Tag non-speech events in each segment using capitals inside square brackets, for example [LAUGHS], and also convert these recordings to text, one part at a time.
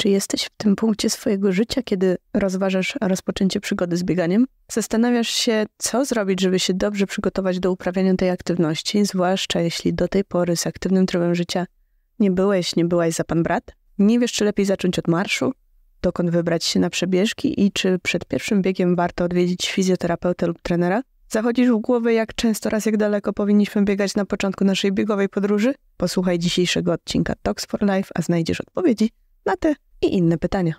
Czy jesteś w tym punkcie swojego życia, kiedy rozważasz rozpoczęcie przygody z bieganiem? Zastanawiasz się, co zrobić, żeby się dobrze przygotować do uprawiania tej aktywności, zwłaszcza jeśli do tej pory z aktywnym trybem życia nie byłeś, nie byłaś za pan brat? Nie wiesz, czy lepiej zacząć od marszu? Dokąd wybrać się na przebieżki i czy przed pierwszym biegiem warto odwiedzić fizjoterapeutę lub trenera? Zachodzisz w głowę, jak często oraz jak daleko powinniśmy biegać na początku naszej biegowej podróży? Posłuchaj dzisiejszego odcinka Talks for Life, a znajdziesz odpowiedzi na te i inne pytania.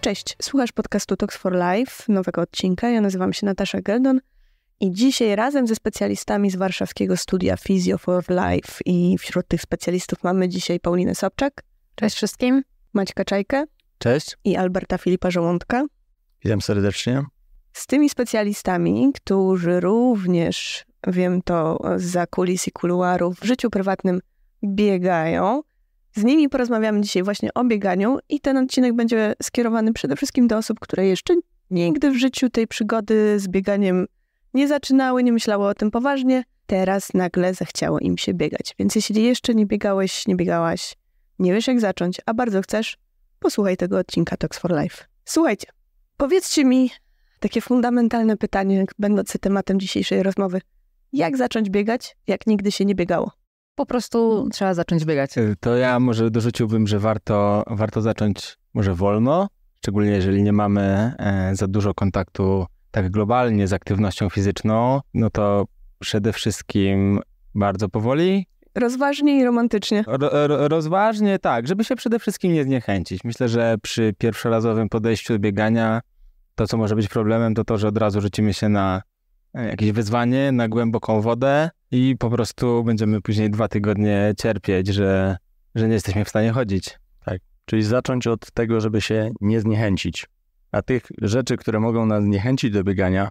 Cześć, słuchasz podcastu Talks for Life, nowego odcinka. Ja nazywam się Natasza Geldon i dzisiaj razem ze specjalistami z warszawskiego studia Physio for Life i wśród tych specjalistów mamy dzisiaj Paulinę Sobczak. Cześć wszystkim. Maćka Czajkę. Cześć. I Alberta Filipa Żołądka. Witam serdecznie z tymi specjalistami, którzy również, wiem to za kulis i kuluarów, w życiu prywatnym biegają. Z nimi porozmawiamy dzisiaj właśnie o bieganiu i ten odcinek będzie skierowany przede wszystkim do osób, które jeszcze nigdy w życiu tej przygody z bieganiem nie zaczynały, nie myślały o tym poważnie. Teraz nagle zechciało im się biegać. Więc jeśli jeszcze nie biegałeś, nie biegałaś, nie wiesz jak zacząć, a bardzo chcesz, posłuchaj tego odcinka Talks for Life. Słuchajcie, powiedzcie mi, takie fundamentalne pytanie, będące tematem dzisiejszej rozmowy. Jak zacząć biegać, jak nigdy się nie biegało? Po prostu trzeba zacząć biegać. Y, to ja może dorzuciłbym, że warto, warto zacząć może wolno, szczególnie jeżeli nie mamy e, za dużo kontaktu tak globalnie z aktywnością fizyczną, no to przede wszystkim bardzo powoli. Rozważnie i romantycznie. Ro, ro, rozważnie, tak, żeby się przede wszystkim nie zniechęcić. Myślę, że przy pierwszorazowym podejściu do biegania to, co może być problemem, to to, że od razu rzucimy się na e, jakieś wyzwanie, na głęboką wodę i po prostu będziemy później dwa tygodnie cierpieć, że, że nie jesteśmy w stanie chodzić. Tak. Czyli zacząć od tego, żeby się nie zniechęcić. A tych rzeczy, które mogą nas zniechęcić do biegania,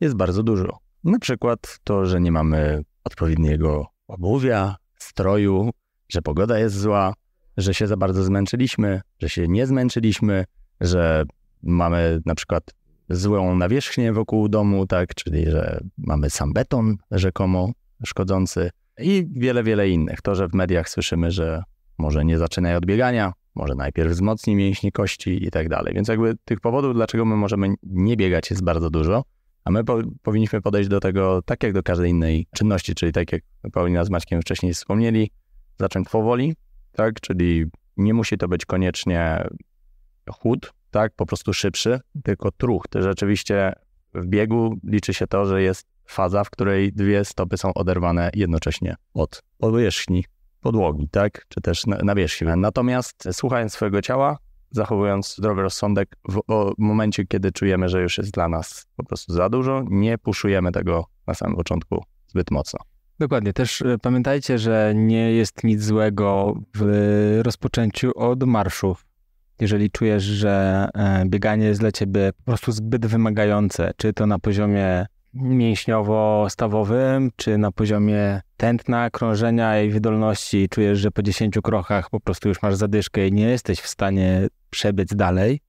jest bardzo dużo. Na przykład to, że nie mamy odpowiedniego obuwia, stroju, że pogoda jest zła, że się za bardzo zmęczyliśmy, że się nie zmęczyliśmy, że mamy na przykład złą nawierzchnię wokół domu, tak, czyli że mamy sam beton rzekomo szkodzący i wiele, wiele innych. To, że w mediach słyszymy, że może nie zaczynaj od biegania, może najpierw wzmocni mięśnie kości i tak dalej. Więc jakby tych powodów, dlaczego my możemy nie biegać jest bardzo dużo, a my po, powinniśmy podejść do tego tak jak do każdej innej czynności, czyli tak jak Paulina z Maćkiem wcześniej wspomnieli, zacząć powoli, tak, czyli nie musi to być koniecznie chód, tak po prostu szybszy, tylko truch. To rzeczywiście w biegu liczy się to, że jest faza, w której dwie stopy są oderwane jednocześnie od powierzchni podłogi, tak? Czy też na wierzchni. Natomiast słuchając swojego ciała, zachowując zdrowy rozsądek w, w momencie, kiedy czujemy, że już jest dla nas po prostu za dużo, nie puszujemy tego na samym początku zbyt mocno. Dokładnie. Też e, pamiętajcie, że nie jest nic złego w e, rozpoczęciu od marszów jeżeli czujesz, że e, bieganie jest dla ciebie po prostu zbyt wymagające, czy to na poziomie mięśniowo-stawowym, czy na poziomie tętna, krążenia i wydolności czujesz, że po 10 krokach po prostu już masz zadyszkę i nie jesteś w stanie przebiec dalej,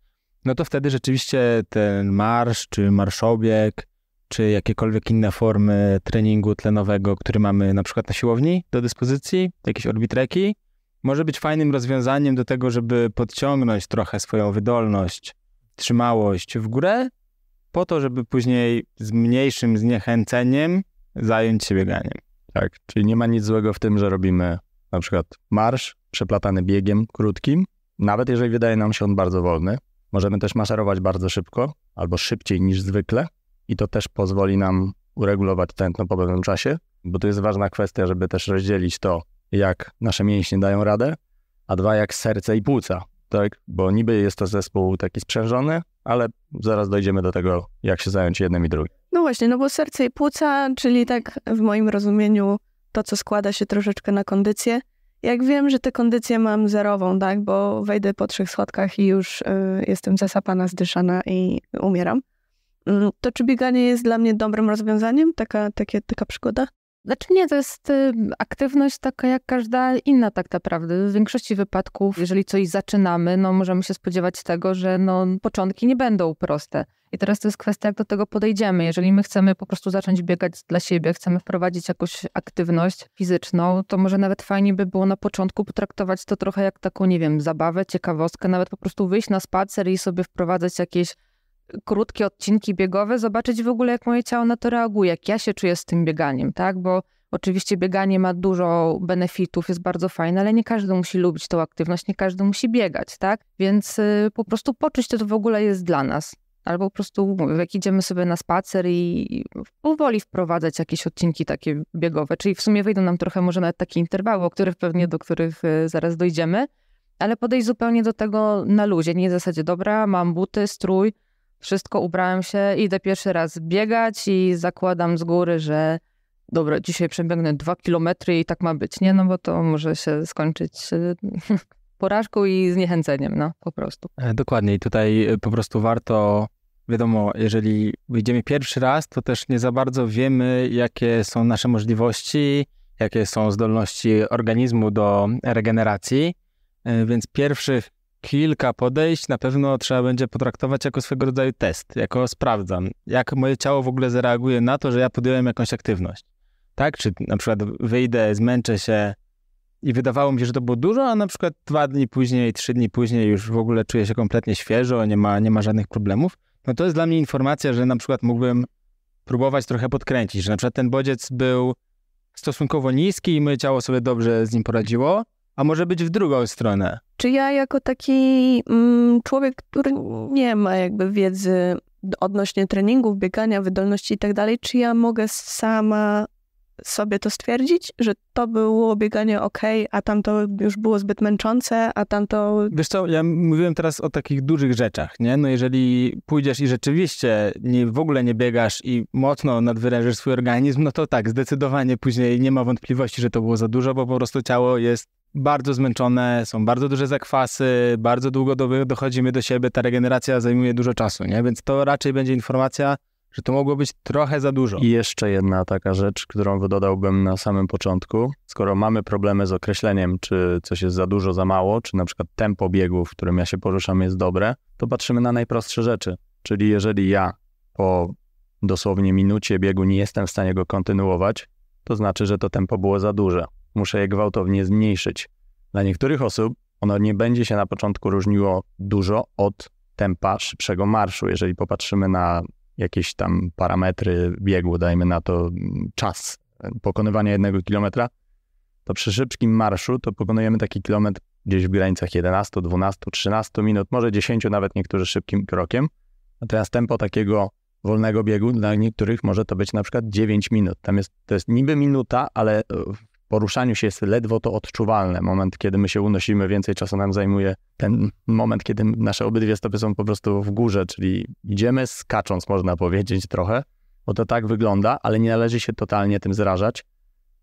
no to wtedy rzeczywiście ten marsz, czy marszobieg, czy jakiekolwiek inne formy treningu tlenowego, który mamy na przykład na siłowni do dyspozycji, jakieś orbitreki, może być fajnym rozwiązaniem do tego, żeby podciągnąć trochę swoją wydolność, trzymałość w górę, po to, żeby później z mniejszym zniechęceniem zająć się bieganiem. Tak, czyli nie ma nic złego w tym, że robimy na przykład marsz przeplatany biegiem krótkim, nawet jeżeli wydaje nam się on bardzo wolny. Możemy też maszerować bardzo szybko albo szybciej niż zwykle i to też pozwoli nam uregulować tętno po pewnym czasie, bo to jest ważna kwestia, żeby też rozdzielić to, jak nasze mięśnie dają radę, a dwa, jak serce i płuca, tak? Bo niby jest to zespół taki sprzężony, ale zaraz dojdziemy do tego, jak się zająć jednym i drugim. No właśnie, no bo serce i płuca, czyli tak w moim rozumieniu to, co składa się troszeczkę na kondycję. Jak wiem, że tę kondycję mam zerową, tak? Bo wejdę po trzech schodkach i już y, jestem zasapana, zdyszana i umieram. Mm, to czy bieganie jest dla mnie dobrym rozwiązaniem? Taka, takie, taka przygoda? Znaczy nie, to jest y, aktywność taka jak każda inna tak naprawdę. W większości wypadków, jeżeli coś zaczynamy, no możemy się spodziewać tego, że no, początki nie będą proste. I teraz to jest kwestia, jak do tego podejdziemy. Jeżeli my chcemy po prostu zacząć biegać dla siebie, chcemy wprowadzić jakąś aktywność fizyczną, to może nawet fajnie by było na początku potraktować to trochę jak taką, nie wiem, zabawę, ciekawostkę, nawet po prostu wyjść na spacer i sobie wprowadzać jakieś krótkie odcinki biegowe, zobaczyć w ogóle, jak moje ciało na to reaguje, jak ja się czuję z tym bieganiem, tak? Bo oczywiście bieganie ma dużo benefitów, jest bardzo fajne, ale nie każdy musi lubić tą aktywność, nie każdy musi biegać, tak? Więc y, po prostu poczuć czy to w ogóle jest dla nas. Albo po prostu, jak idziemy sobie na spacer i powoli wprowadzać jakieś odcinki takie biegowe, czyli w sumie wyjdą nam trochę może nawet takie interwały, o których pewnie do których y, zaraz dojdziemy, ale podejść zupełnie do tego na luzie, nie w zasadzie, dobra, mam buty, strój, wszystko ubrałem się, idę pierwszy raz biegać i zakładam z góry, że dobra, dzisiaj przebiegnę dwa kilometry i tak ma być, nie? No bo to może się skończyć y, [LAUGHS] porażką i zniechęceniem, no po prostu. E, dokładnie i tutaj y, po prostu warto, wiadomo, jeżeli wyjdziemy pierwszy raz, to też nie za bardzo wiemy, jakie są nasze możliwości, jakie są zdolności organizmu do regeneracji, e, więc pierwszych kilka podejść na pewno trzeba będzie potraktować jako swego rodzaju test, jako sprawdzam, jak moje ciało w ogóle zareaguje na to, że ja podjąłem jakąś aktywność. Tak? Czy na przykład wyjdę, zmęczę się i wydawało mi się, że to było dużo, a na przykład dwa dni później, trzy dni później już w ogóle czuję się kompletnie świeżo, nie ma, nie ma żadnych problemów. No to jest dla mnie informacja, że na przykład mógłbym próbować trochę podkręcić, że na przykład ten bodziec był stosunkowo niski i moje ciało sobie dobrze z nim poradziło, a może być w drugą stronę, czy ja jako taki mm, człowiek, który nie ma jakby wiedzy odnośnie treningów, biegania, wydolności i tak dalej, czy ja mogę sama sobie to stwierdzić, że to było bieganie ok, a tamto już było zbyt męczące, a tamto... Wiesz co, ja mówiłem teraz o takich dużych rzeczach, nie? No jeżeli pójdziesz i rzeczywiście nie, w ogóle nie biegasz i mocno nadwyrężysz swój organizm, no to tak, zdecydowanie później nie ma wątpliwości, że to było za dużo, bo po prostu ciało jest bardzo zmęczone, są bardzo duże zakwasy, bardzo długo do, dochodzimy do siebie, ta regeneracja zajmuje dużo czasu, nie? Więc to raczej będzie informacja, że to mogło być trochę za dużo. I jeszcze jedna taka rzecz, którą dodałbym na samym początku. Skoro mamy problemy z określeniem, czy coś jest za dużo, za mało, czy na przykład tempo biegu, w którym ja się poruszam, jest dobre, to patrzymy na najprostsze rzeczy. Czyli jeżeli ja po dosłownie minucie biegu nie jestem w stanie go kontynuować, to znaczy, że to tempo było za duże muszę je gwałtownie zmniejszyć. Dla niektórych osób ono nie będzie się na początku różniło dużo od tempa szybszego marszu. Jeżeli popatrzymy na jakieś tam parametry biegu, dajmy na to mm, czas e, pokonywania jednego kilometra, to przy szybkim marszu to pokonujemy taki kilometr gdzieś w granicach 11, 12, 13 minut, może 10 nawet niektórzy szybkim krokiem. Natomiast tempo takiego wolnego biegu dla niektórych może to być na przykład 9 minut. Tam jest, to jest niby minuta, ale e, poruszaniu się jest ledwo to odczuwalne. Moment, kiedy my się unosimy, więcej czasu nam zajmuje ten moment, kiedy nasze obydwie stopy są po prostu w górze, czyli idziemy skacząc, można powiedzieć trochę, bo to tak wygląda, ale nie należy się totalnie tym zrażać.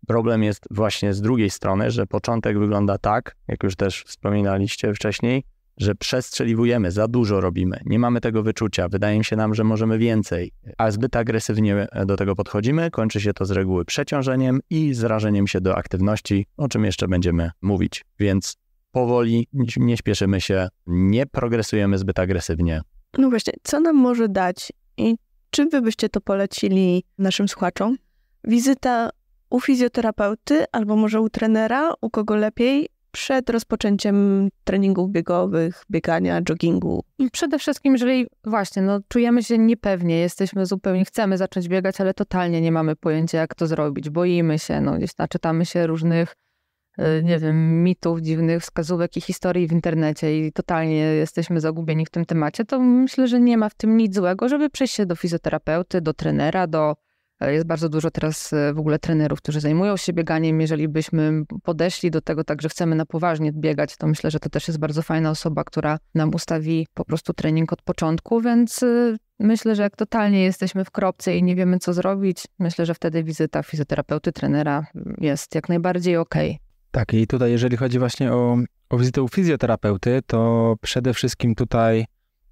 Problem jest właśnie z drugiej strony, że początek wygląda tak, jak już też wspominaliście wcześniej, że przestrzeliwujemy, za dużo robimy, nie mamy tego wyczucia, wydaje się nam, że możemy więcej, a zbyt agresywnie e, do tego podchodzimy, kończy się to z reguły przeciążeniem i zrażeniem się do aktywności, o czym jeszcze będziemy mówić. Więc powoli, nie śpieszymy się, nie progresujemy zbyt agresywnie. No właśnie, co nam może dać i czym wy byście to polecili naszym słuchaczom? Wizyta u fizjoterapeuty albo może u trenera, u kogo lepiej, przed rozpoczęciem treningów biegowych, biegania, joggingu? Przede wszystkim, jeżeli właśnie no, czujemy się niepewnie, jesteśmy zupełnie, chcemy zacząć biegać, ale totalnie nie mamy pojęcia, jak to zrobić, boimy się, no, gdzieś naczytamy się różnych e, nie wiem, mitów, dziwnych wskazówek i historii w internecie i totalnie jesteśmy zagubieni w tym temacie, to myślę, że nie ma w tym nic złego, żeby przejść się do fizjoterapeuty, do trenera, do E, jest bardzo dużo teraz e, w ogóle trenerów, którzy zajmują się bieganiem. Jeżeli byśmy podeszli do tego tak, że chcemy na poważnie biegać, to myślę, że to też jest bardzo fajna osoba, która nam ustawi po prostu trening od początku, więc e, myślę, że jak totalnie jesteśmy w kropce i nie wiemy, co zrobić, myślę, że wtedy wizyta fizjoterapeuty, trenera mm, jest jak najbardziej okej. Okay. Tak, i tutaj jeżeli chodzi właśnie o, o wizytę u fizjoterapeuty, to przede wszystkim tutaj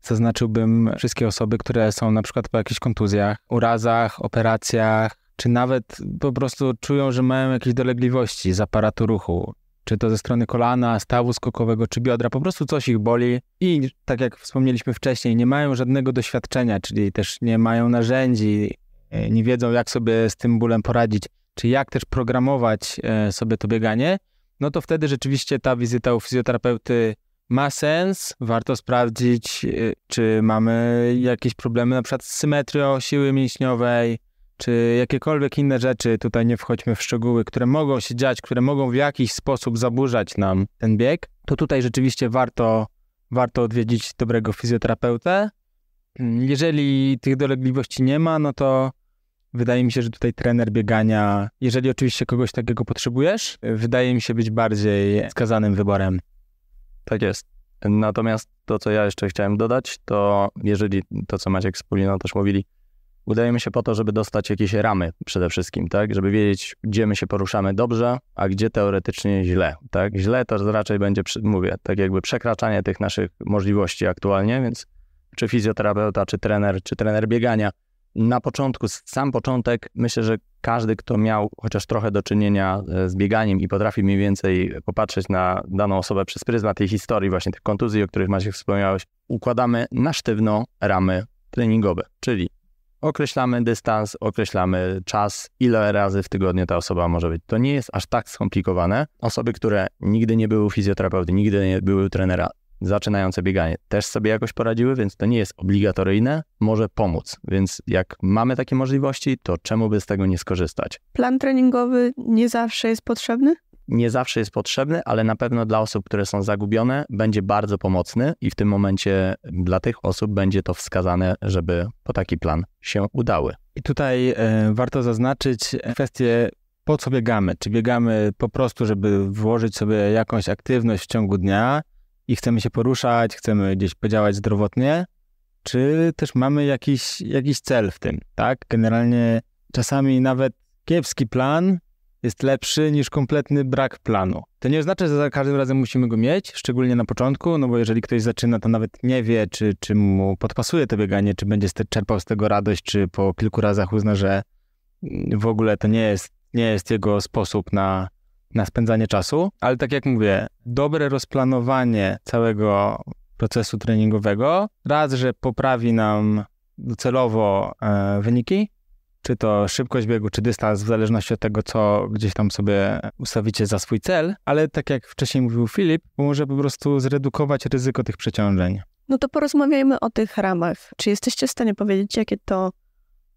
zaznaczyłbym wszystkie osoby, które są na przykład po jakichś kontuzjach, urazach, operacjach, czy nawet po prostu czują, że mają jakieś dolegliwości z aparatu ruchu, czy to ze strony kolana, stawu skokowego, czy biodra, po prostu coś ich boli i tak jak wspomnieliśmy wcześniej, nie mają żadnego doświadczenia, czyli też nie mają narzędzi, e, nie wiedzą jak sobie z tym bólem poradzić, czy jak też programować e, sobie to bieganie, no to wtedy rzeczywiście ta wizyta u fizjoterapeuty ma sens. Warto sprawdzić, y, czy mamy jakieś problemy na przykład z symetrią siły mięśniowej, czy jakiekolwiek inne rzeczy, tutaj nie wchodźmy w szczegóły, które mogą się dziać, które mogą w jakiś sposób zaburzać nam ten bieg, to tutaj rzeczywiście warto, warto odwiedzić dobrego fizjoterapeutę. Jeżeli tych dolegliwości nie ma, no to wydaje mi się, że tutaj trener biegania, jeżeli oczywiście kogoś takiego potrzebujesz, wydaje mi się być bardziej skazanym wyborem. Tak jest. Natomiast to, co ja jeszcze chciałem dodać, to jeżeli to, co Maciek z też mówili, udajemy się po to, żeby dostać jakieś ramy przede wszystkim, tak? Żeby wiedzieć, gdzie my się poruszamy dobrze, a gdzie teoretycznie źle, tak? Źle to raczej będzie, mówię, tak jakby przekraczanie tych naszych możliwości aktualnie, więc czy fizjoterapeuta, czy trener, czy trener biegania – na początku, sam początek, myślę, że każdy, kto miał chociaż trochę do czynienia e, z bieganiem i potrafi mniej więcej popatrzeć na daną osobę przez pryzmat tej historii, właśnie tych kontuzji, o których Maciek wspomniałeś, układamy na sztywno ramy treningowe, czyli określamy dystans, określamy czas, ile razy w tygodniu ta osoba może być. To nie jest aż tak skomplikowane. Osoby, które nigdy nie były fizjoterapeuty, nigdy nie były trenera, zaczynające bieganie też sobie jakoś poradziły, więc to nie jest obligatoryjne, może pomóc. Więc jak mamy takie możliwości, to czemu by z tego nie skorzystać? Plan treningowy nie zawsze jest potrzebny? Nie zawsze jest potrzebny, ale na pewno dla osób, które są zagubione, będzie bardzo pomocny i w tym momencie dla tych osób będzie to wskazane, żeby po taki plan się udały. I tutaj e, warto zaznaczyć kwestię po co biegamy? Czy biegamy po prostu, żeby włożyć sobie jakąś aktywność w ciągu dnia, i chcemy się poruszać, chcemy gdzieś podziałać zdrowotnie, czy też mamy jakiś, jakiś cel w tym, tak? Generalnie czasami nawet kiepski plan jest lepszy niż kompletny brak planu. To nie oznacza, że za każdym razem musimy go mieć, szczególnie na początku, no bo jeżeli ktoś zaczyna, to nawet nie wie, czy, czy mu podpasuje to bieganie, czy będzie czerpał z tego radość, czy po kilku razach uzna, że w ogóle to nie jest, nie jest jego sposób na, na spędzanie czasu, ale tak jak mówię, dobre rozplanowanie całego procesu treningowego raz, że poprawi nam docelowo e, wyniki, czy to szybkość biegu, czy dystans, w zależności od tego, co gdzieś tam sobie ustawicie za swój cel, ale tak jak wcześniej mówił Filip, może po prostu zredukować ryzyko tych przeciążeń. No to porozmawiajmy o tych ramach. Czy jesteście w stanie powiedzieć, jakie to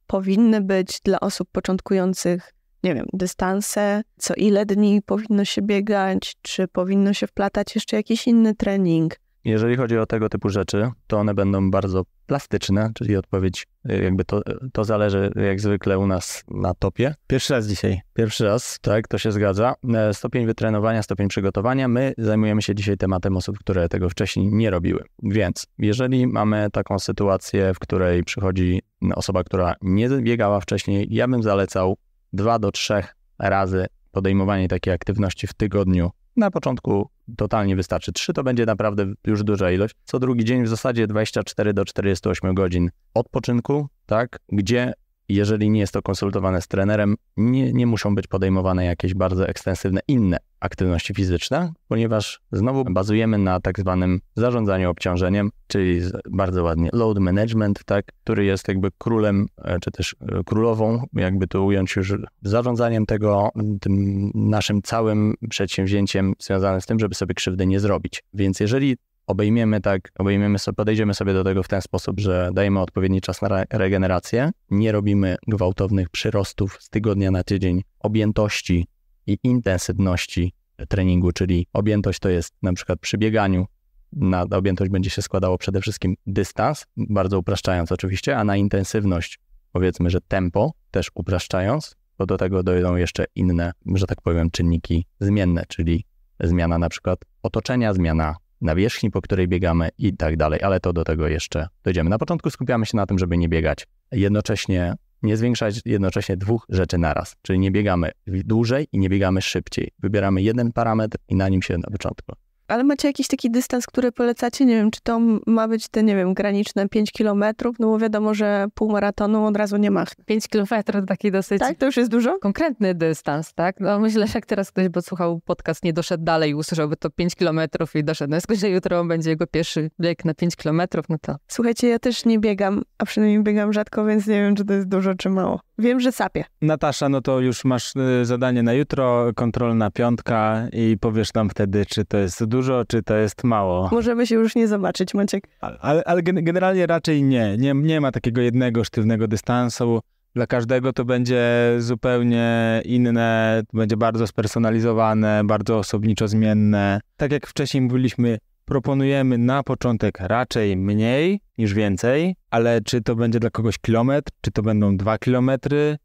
powinny być dla osób początkujących nie wiem, dystanse, co ile dni powinno się biegać, czy powinno się wplatać jeszcze jakiś inny trening. Jeżeli chodzi o tego typu rzeczy, to one będą bardzo plastyczne, czyli odpowiedź e, jakby to, e, to zależy jak zwykle u nas na topie. Pierwszy raz dzisiaj. Pierwszy raz, tak, to się zgadza. E, stopień wytrenowania, stopień przygotowania. My zajmujemy się dzisiaj tematem osób, które tego wcześniej nie robiły. Więc jeżeli mamy taką sytuację, w której przychodzi osoba, która nie biegała wcześniej, ja bym zalecał 2 do 3 razy podejmowanie takiej aktywności w tygodniu. Na początku totalnie wystarczy 3, to będzie naprawdę już duża ilość. Co drugi dzień w zasadzie 24 do 48 godzin odpoczynku, tak, gdzie jeżeli nie jest to konsultowane z trenerem, nie, nie muszą być podejmowane jakieś bardzo ekstensywne inne aktywności fizyczne, ponieważ znowu bazujemy na tak zwanym zarządzaniu obciążeniem, czyli bardzo ładnie load management, tak, który jest jakby królem, e, czy też e, królową, jakby to ująć już zarządzaniem tego, tym naszym całym przedsięwzięciem związanym z tym, żeby sobie krzywdy nie zrobić. Więc jeżeli obejmiemy tak, obejmiemy sobie, podejdziemy sobie do tego w ten sposób, że dajemy odpowiedni czas na re regenerację, nie robimy gwałtownych przyrostów z tygodnia na tydzień objętości i intensywności treningu, czyli objętość to jest na przykład przy bieganiu, na objętość będzie się składało przede wszystkim dystans, bardzo upraszczając oczywiście, a na intensywność powiedzmy, że tempo też upraszczając, bo do tego dojdą jeszcze inne, że tak powiem, czynniki zmienne, czyli zmiana na przykład otoczenia, zmiana na wierzchni, po której biegamy i tak dalej, ale to do tego jeszcze dojdziemy. Na początku skupiamy się na tym, żeby nie biegać jednocześnie, nie zwiększać jednocześnie dwóch rzeczy naraz, czyli nie biegamy dłużej i nie biegamy szybciej. Wybieramy jeden parametr i na nim się na początku ale macie jakiś taki dystans, który polecacie? Nie wiem, czy to ma być te, nie wiem, graniczne 5 kilometrów? No bo wiadomo, że półmaratonu od razu nie ma. 5 kilometrów taki dosyć... Tak? To już jest dużo? Konkretny dystans, tak? No myślę, że jak teraz ktoś by słuchał podcast, nie doszedł dalej, usłyszałby to 5 kilometrów i doszedł. No jest że jutro będzie jego pierwszy bieg na 5 kilometrów, no to... Słuchajcie, ja też nie biegam, a przynajmniej biegam rzadko, więc nie wiem, czy to jest dużo, czy mało. Wiem, że sapie. Natasza, no to już masz y, zadanie na jutro, kontrolna piątka i powiesz nam wtedy, czy to jest dużo, czy to jest mało. Możemy się już nie zobaczyć, Maciek. Ale, ale generalnie raczej nie. nie. Nie ma takiego jednego sztywnego dystansu. Dla każdego to będzie zupełnie inne, będzie bardzo spersonalizowane, bardzo osobniczo zmienne. Tak jak wcześniej mówiliśmy, proponujemy na początek raczej mniej niż więcej, ale czy to będzie dla kogoś kilometr, czy to będą dwa kilometry,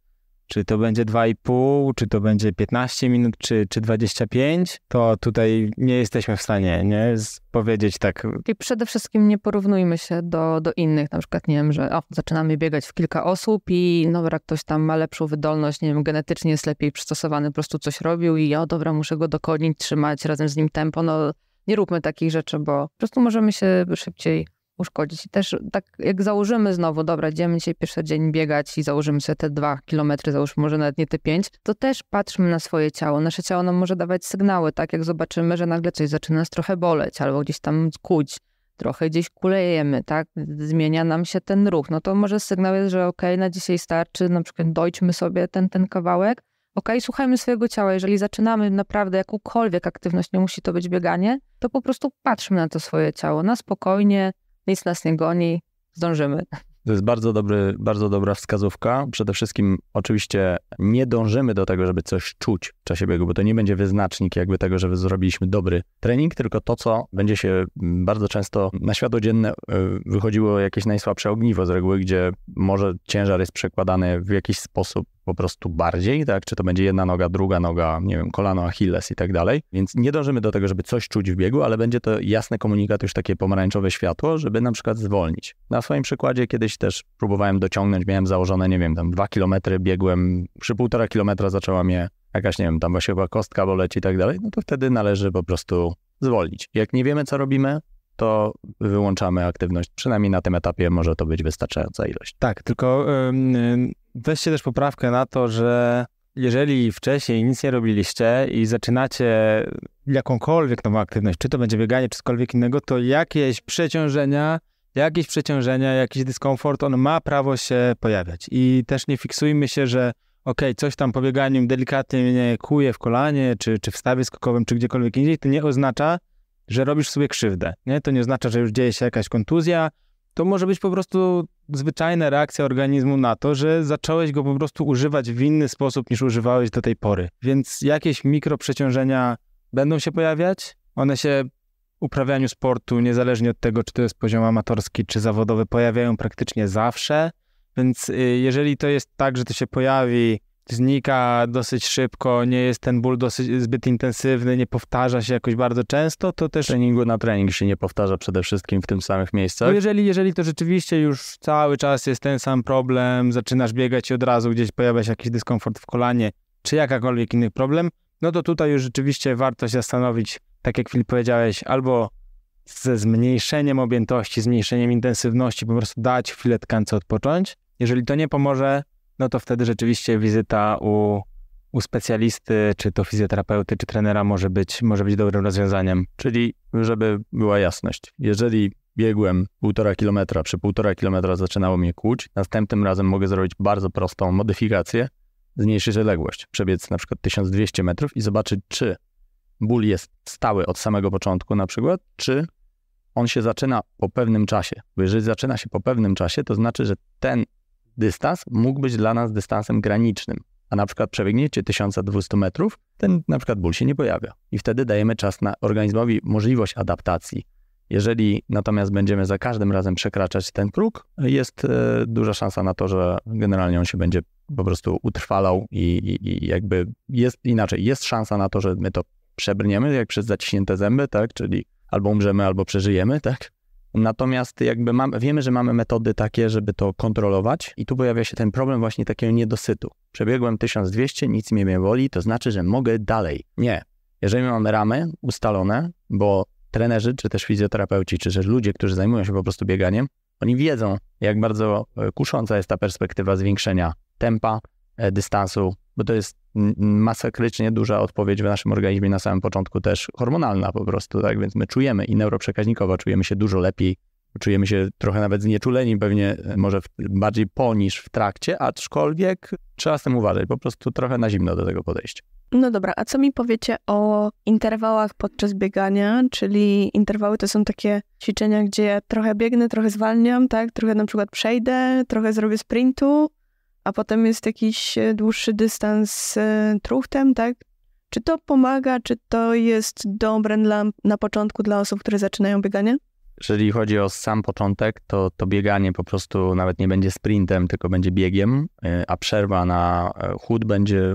czy to będzie 2,5, czy to będzie 15 minut, czy, czy 25, to tutaj nie jesteśmy w stanie nie, powiedzieć tak. I przede wszystkim nie porównujmy się do, do innych, na przykład nie wiem, że o, zaczynamy biegać w kilka osób i dobra, no, ktoś tam ma lepszą wydolność, nie wiem, genetycznie jest lepiej przystosowany, po prostu coś robił i ja, dobra, muszę go dokonić, trzymać razem z nim tempo, no nie róbmy takich rzeczy, bo po prostu możemy się szybciej uszkodzić. I też tak jak założymy znowu, dobra, idziemy dzisiaj pierwszy dzień biegać i założymy sobie te dwa kilometry, załóżmy może nawet nie te pięć, to też patrzmy na swoje ciało. Nasze ciało nam może dawać sygnały, tak jak zobaczymy, że nagle coś zaczyna nas trochę boleć albo gdzieś tam kuć. Trochę gdzieś kulejemy, tak? Zmienia nam się ten ruch. No to może sygnał jest, że okej, okay, na dzisiaj starczy, na przykład dojdźmy sobie ten, ten kawałek, Ok, słuchajmy swojego ciała. Jeżeli zaczynamy naprawdę jakąkolwiek aktywność, nie musi to być bieganie, to po prostu patrzmy na to swoje ciało na spokojnie, nic nas nie goni, zdążymy. To jest bardzo, dobry, bardzo dobra wskazówka. Przede wszystkim oczywiście nie dążymy do tego, żeby coś czuć w czasie biegu, bo to nie będzie wyznacznik jakby tego, że zrobiliśmy dobry trening, tylko to, co będzie się mm, bardzo często na światło dzienne e, wychodziło jakieś najsłabsze ogniwo z reguły, gdzie może ciężar jest przekładany w jakiś sposób po prostu bardziej, tak? Czy to będzie jedna noga, druga noga, nie wiem, kolano, Achilles i tak dalej. Więc nie dążymy do tego, żeby coś czuć w biegu, ale będzie to jasny komunikat, już takie pomarańczowe światło, żeby na przykład zwolnić. Na swoim przykładzie kiedyś też próbowałem dociągnąć, miałem założone, nie wiem, tam dwa kilometry biegłem, przy półtora kilometra zaczęła mnie jakaś, nie wiem, tam właśnie chyba kostka boleć i tak dalej, no to wtedy należy po prostu zwolnić. Jak nie wiemy, co robimy, to wyłączamy aktywność. Przynajmniej na tym etapie może to być wystarczająca ilość. Tak, tylko weźcie też poprawkę na to, że jeżeli wcześniej nic nie robiliście i zaczynacie jakąkolwiek nową aktywność, czy to będzie bieganie, czy cokolwiek innego, to jakieś przeciążenia, jakieś przeciążenia, jakiś dyskomfort, on ma prawo się pojawiać. I też nie fiksujmy się, że ok, coś tam po bieganiu delikatnie mnie kuje w kolanie, czy, czy w stawie skokowym, czy gdziekolwiek indziej, to nie oznacza, że robisz sobie krzywdę. Nie? To nie oznacza, że już dzieje się jakaś kontuzja, to może być po prostu zwyczajna reakcja organizmu na to, że zacząłeś go po prostu używać w inny sposób niż używałeś do tej pory. Więc jakieś mikroprzeciążenia będą się pojawiać. One się uprawianiu sportu, niezależnie od tego, czy to jest poziom amatorski, czy zawodowy, pojawiają praktycznie zawsze. Więc y, jeżeli to jest tak, że to się pojawi znika dosyć szybko, nie jest ten ból dosyć, zbyt intensywny, nie powtarza się jakoś bardzo często, to też... Treningu na trening się nie powtarza przede wszystkim w tym samych miejscach. No jeżeli, jeżeli to rzeczywiście już cały czas jest ten sam problem, zaczynasz biegać i od razu gdzieś pojawia się jakiś dyskomfort w kolanie, czy jakakolwiek inny problem, no to tutaj już rzeczywiście warto się zastanowić, tak jak Filip powiedziałeś, albo ze zmniejszeniem objętości, zmniejszeniem intensywności, po prostu dać chwilę tkance odpocząć. Jeżeli to nie pomoże, no to wtedy rzeczywiście wizyta u, u specjalisty, czy to fizjoterapeuty, czy trenera może być, może być dobrym rozwiązaniem. Czyli, żeby była jasność, jeżeli biegłem półtora kilometra, przy półtora kilometra zaczynało mnie kłuć, następnym razem mogę zrobić bardzo prostą modyfikację, zmniejszyć odległość, przebiec na przykład 1200 metrów i zobaczyć, czy ból jest stały od samego początku na przykład, czy on się zaczyna po pewnym czasie. Bo jeżeli zaczyna się po pewnym czasie, to znaczy, że ten dystans mógł być dla nas dystansem granicznym, a na przykład przebiegniecie 1200 metrów, ten na przykład ból się nie pojawia i wtedy dajemy czas na organizmowi możliwość adaptacji. Jeżeli natomiast będziemy za każdym razem przekraczać ten próg, jest e, duża szansa na to, że generalnie on się będzie po prostu utrwalał i, i, i jakby jest inaczej, jest szansa na to, że my to przebrniemy, jak przez zaciśnięte zęby, tak? Czyli albo umrzemy, albo przeżyjemy, tak? Natomiast jakby wiemy, że mamy metody takie, żeby to kontrolować i tu pojawia się ten problem właśnie takiego niedosytu. Przebiegłem 1200, nic mnie nie boli, to znaczy, że mogę dalej. Nie. Jeżeli mamy ramy ustalone, bo trenerzy, czy też fizjoterapeuci, czy też ludzie, którzy zajmują się po prostu bieganiem, oni wiedzą, jak bardzo e, kusząca jest ta perspektywa zwiększenia tempa, e, dystansu, bo to jest masakrycznie duża odpowiedź w naszym organizmie na samym początku też hormonalna po prostu, tak? Więc my czujemy i neuroprzekaźnikowo czujemy się dużo lepiej, czujemy się trochę nawet znieczuleni, pewnie e, może w, bardziej po niż w trakcie, aczkolwiek trzeba z tym uważać, po prostu trochę na zimno do tego podejść. No dobra, a co mi powiecie o interwałach podczas biegania? Czyli interwały to są takie ćwiczenia, gdzie trochę biegnę, trochę zwalniam, tak? Trochę na przykład przejdę, trochę zrobię sprintu, a potem jest jakiś e, dłuższy dystans z e, truchtem, tak? Czy to pomaga, czy to jest dobre dla, na początku dla osób, które zaczynają bieganie? Jeżeli chodzi o sam początek, to, to bieganie po prostu nawet nie będzie sprintem, tylko będzie biegiem, e, a przerwa na chód będzie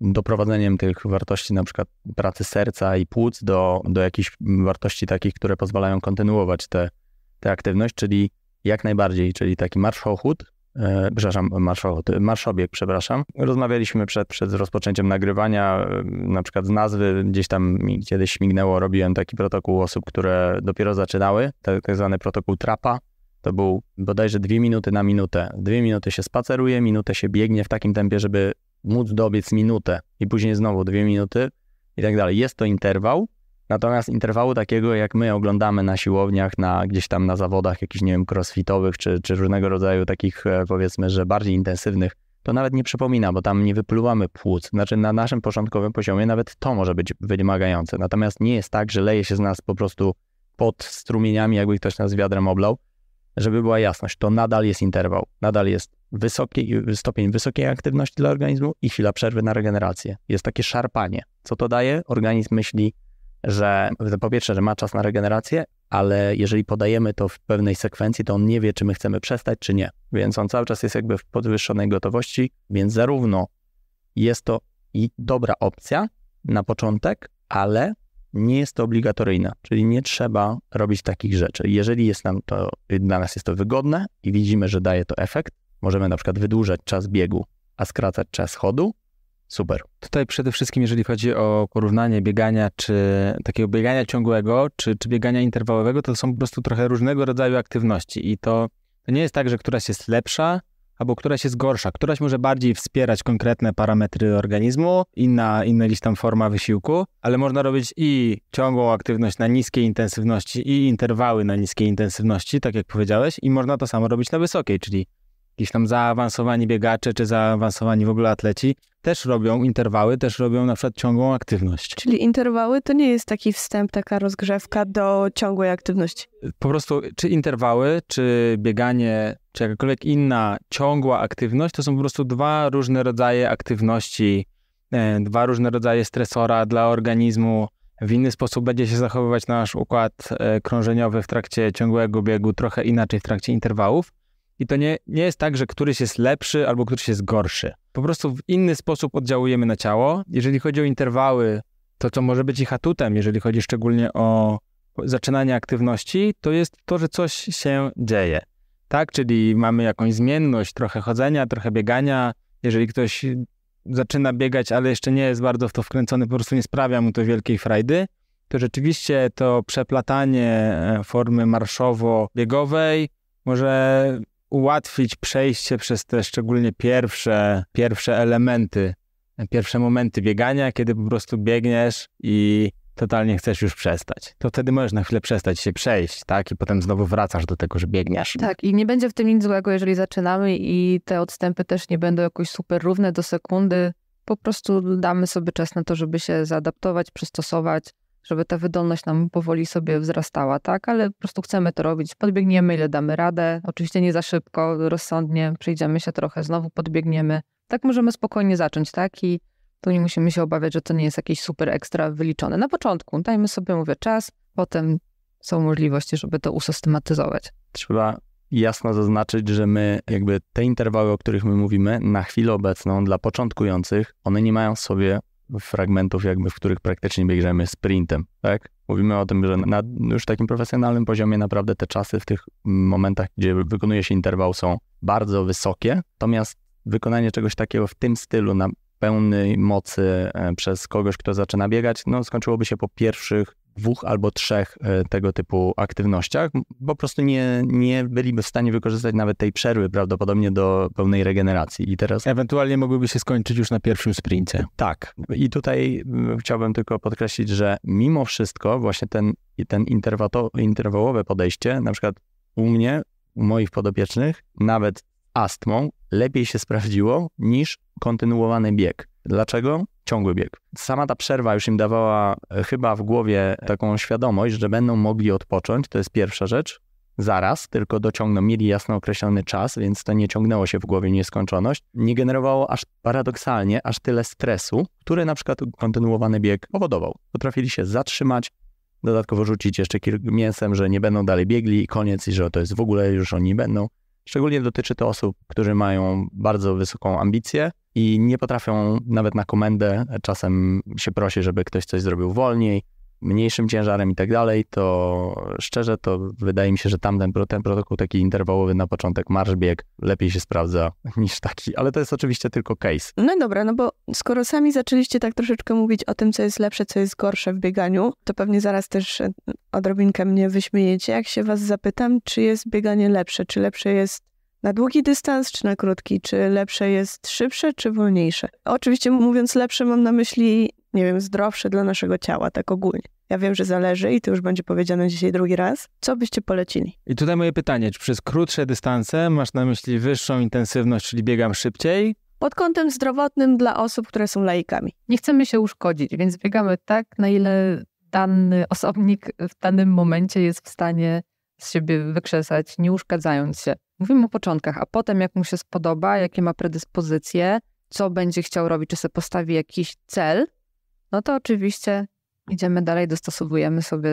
doprowadzeniem tych wartości, na przykład pracy serca i płuc, do, do jakichś wartości takich, które pozwalają kontynuować tę aktywność, czyli jak najbardziej, czyli taki marsz o chód, E, przepraszam, marszałek, marszobieg, przepraszam. Rozmawialiśmy przed, przed rozpoczęciem nagrywania, e, na przykład z nazwy gdzieś tam mi kiedyś śmignęło, robiłem taki protokół osób, które dopiero zaczynały, tak zwany protokół trapa. To był bodajże dwie minuty na minutę. Dwie minuty się spaceruje, minutę się biegnie w takim tempie, żeby móc dobiec minutę i później znowu dwie minuty i tak dalej. Jest to interwał, Natomiast interwału takiego, jak my oglądamy na siłowniach, na, gdzieś tam na zawodach jakichś, nie wiem, crossfitowych czy, czy różnego rodzaju takich, e, powiedzmy, że bardziej intensywnych, to nawet nie przypomina, bo tam nie wypluwamy płuc. Znaczy na naszym początkowym poziomie nawet to może być wymagające. Natomiast nie jest tak, że leje się z nas po prostu pod strumieniami, jakby ktoś nas wiadrem oblał. Żeby była jasność, to nadal jest interwał, nadal jest wysoki, stopień wysokiej aktywności dla organizmu i chwila przerwy na regenerację. Jest takie szarpanie. Co to daje? Organizm myśli, że po pierwsze, że ma czas na regenerację, ale jeżeli podajemy to w pewnej sekwencji, to on nie wie, czy my chcemy przestać, czy nie. Więc on cały czas jest jakby w podwyższonej gotowości, więc zarówno jest to i dobra opcja na początek, ale nie jest to obligatoryjne, czyli nie trzeba robić takich rzeczy. Jeżeli jest nam to, dla nas jest to wygodne i widzimy, że daje to efekt, możemy na przykład wydłużać czas biegu, a skracać czas chodu, super. Tutaj przede wszystkim, jeżeli chodzi o porównanie biegania, czy takiego biegania ciągłego, czy, czy biegania interwałowego, to są po prostu trochę różnego rodzaju aktywności i to, to nie jest tak, że któraś jest lepsza, albo któraś jest gorsza. Któraś może bardziej wspierać konkretne parametry organizmu, inna, inna gdzieś tam forma wysiłku, ale można robić i ciągłą aktywność na niskiej intensywności, i interwały na niskiej intensywności, tak jak powiedziałeś, i można to samo robić na wysokiej, czyli jakiś tam zaawansowani biegacze, czy zaawansowani w ogóle atleci, też robią interwały, też robią na przykład ciągłą aktywność. Czyli interwały to nie jest taki wstęp, taka rozgrzewka do ciągłej aktywności. Po prostu czy interwały, czy bieganie, czy jakakolwiek inna ciągła aktywność, to są po prostu dwa różne rodzaje aktywności, e, dwa różne rodzaje stresora dla organizmu. W inny sposób będzie się zachowywać nasz układ e, krążeniowy w trakcie ciągłego biegu, trochę inaczej w trakcie interwałów i to nie, nie jest tak, że któryś jest lepszy albo któryś jest gorszy. Po prostu w inny sposób oddziałujemy na ciało. Jeżeli chodzi o interwały, to co może być ich atutem, jeżeli chodzi szczególnie o zaczynanie aktywności, to jest to, że coś się dzieje. Tak, czyli mamy jakąś zmienność, trochę chodzenia, trochę biegania. Jeżeli ktoś zaczyna biegać, ale jeszcze nie jest bardzo w to wkręcony, po prostu nie sprawia mu to wielkiej frajdy, to rzeczywiście to przeplatanie e, formy marszowo-biegowej może ułatwić przejście przez te szczególnie pierwsze, pierwsze elementy, pierwsze momenty biegania, kiedy po prostu biegniesz i totalnie chcesz już przestać. To wtedy możesz na chwilę przestać się przejść, tak? I potem znowu wracasz do tego, że biegniesz. Tak, i nie będzie w tym nic złego, jeżeli zaczynamy i te odstępy też nie będą jakoś super równe do sekundy. Po prostu damy sobie czas na to, żeby się zaadaptować, przystosować żeby ta wydolność nam powoli sobie wzrastała, tak? Ale po prostu chcemy to robić. Podbiegniemy, ile damy radę. Oczywiście nie za szybko, rozsądnie, przejdziemy się trochę, znowu podbiegniemy. Tak możemy spokojnie zacząć, tak? I tu nie musimy się obawiać, że to nie jest jakieś super ekstra wyliczone. Na początku dajmy sobie, mówię, czas, potem są możliwości, żeby to usystematyzować. Trzeba jasno zaznaczyć, że my jakby te interwały, o których my mówimy, na chwilę obecną dla początkujących, one nie mają w sobie fragmentów, jakby w których praktycznie biegniemy sprintem, tak? Mówimy o tym, że na już takim profesjonalnym poziomie naprawdę te czasy w tych momentach, gdzie wykonuje się interwał, są bardzo wysokie. Natomiast wykonanie czegoś takiego w tym stylu na pełnej mocy e, przez kogoś, kto zaczyna biegać, no skończyłoby się po pierwszych dwóch albo trzech e, tego typu aktywnościach, po prostu nie, nie byliby w stanie wykorzystać nawet tej przerwy prawdopodobnie do pełnej regeneracji. I teraz... Ewentualnie mogłyby się skończyć już na pierwszym sprincie. Tak. I tutaj mm, chciałbym tylko podkreślić, że mimo wszystko właśnie ten, ten interwałowe podejście, na przykład u mnie, u moich podopiecznych, nawet astmą, lepiej się sprawdziło niż kontynuowany bieg. Dlaczego? Ciągły bieg. Sama ta przerwa już im dawała e, chyba w głowie taką świadomość, że będą mogli odpocząć. To jest pierwsza rzecz. Zaraz, tylko dociągną, mieli jasno określony czas, więc to nie ciągnęło się w głowie nieskończoność. Nie generowało aż paradoksalnie aż tyle stresu, który na przykład kontynuowany bieg powodował. Potrafili się zatrzymać, dodatkowo rzucić jeszcze mięsem, że nie będą dalej biegli i koniec, i że to jest w ogóle już oni będą. Szczególnie dotyczy to osób, które mają bardzo wysoką ambicję, i nie potrafią nawet na komendę e, czasem się prosi, żeby ktoś coś zrobił wolniej, mniejszym ciężarem i tak dalej, to szczerze to wydaje mi się, że tamten ten protokół taki interwałowy na początek marsz bieg lepiej się sprawdza [LAUGHS] niż taki, ale to jest oczywiście tylko case. No dobra, no bo skoro sami zaczęliście tak troszeczkę mówić o tym, co jest lepsze, co jest gorsze w bieganiu, to pewnie zaraz też odrobinkę mnie wyśmiejecie, jak się was zapytam, czy jest bieganie lepsze, czy lepsze jest na długi dystans czy na krótki? Czy lepsze jest szybsze czy wolniejsze? Oczywiście mówiąc lepsze mam na myśli, nie wiem, zdrowsze dla naszego ciała, tak ogólnie. Ja wiem, że zależy i to już będzie powiedziane dzisiaj drugi raz. Co byście polecili? I tutaj moje pytanie, czy przez krótsze dystanse masz na myśli wyższą intensywność, czyli biegam szybciej? Pod kątem zdrowotnym dla osób, które są laikami. Nie chcemy się uszkodzić, więc biegamy tak, na ile dany osobnik w danym momencie jest w stanie z siebie wykrzesać, nie uszkadzając się. Mówimy o początkach, a potem jak mu się spodoba, jakie ma predyspozycje, co będzie chciał robić, czy sobie postawi jakiś cel, no to oczywiście idziemy dalej, dostosowujemy sobie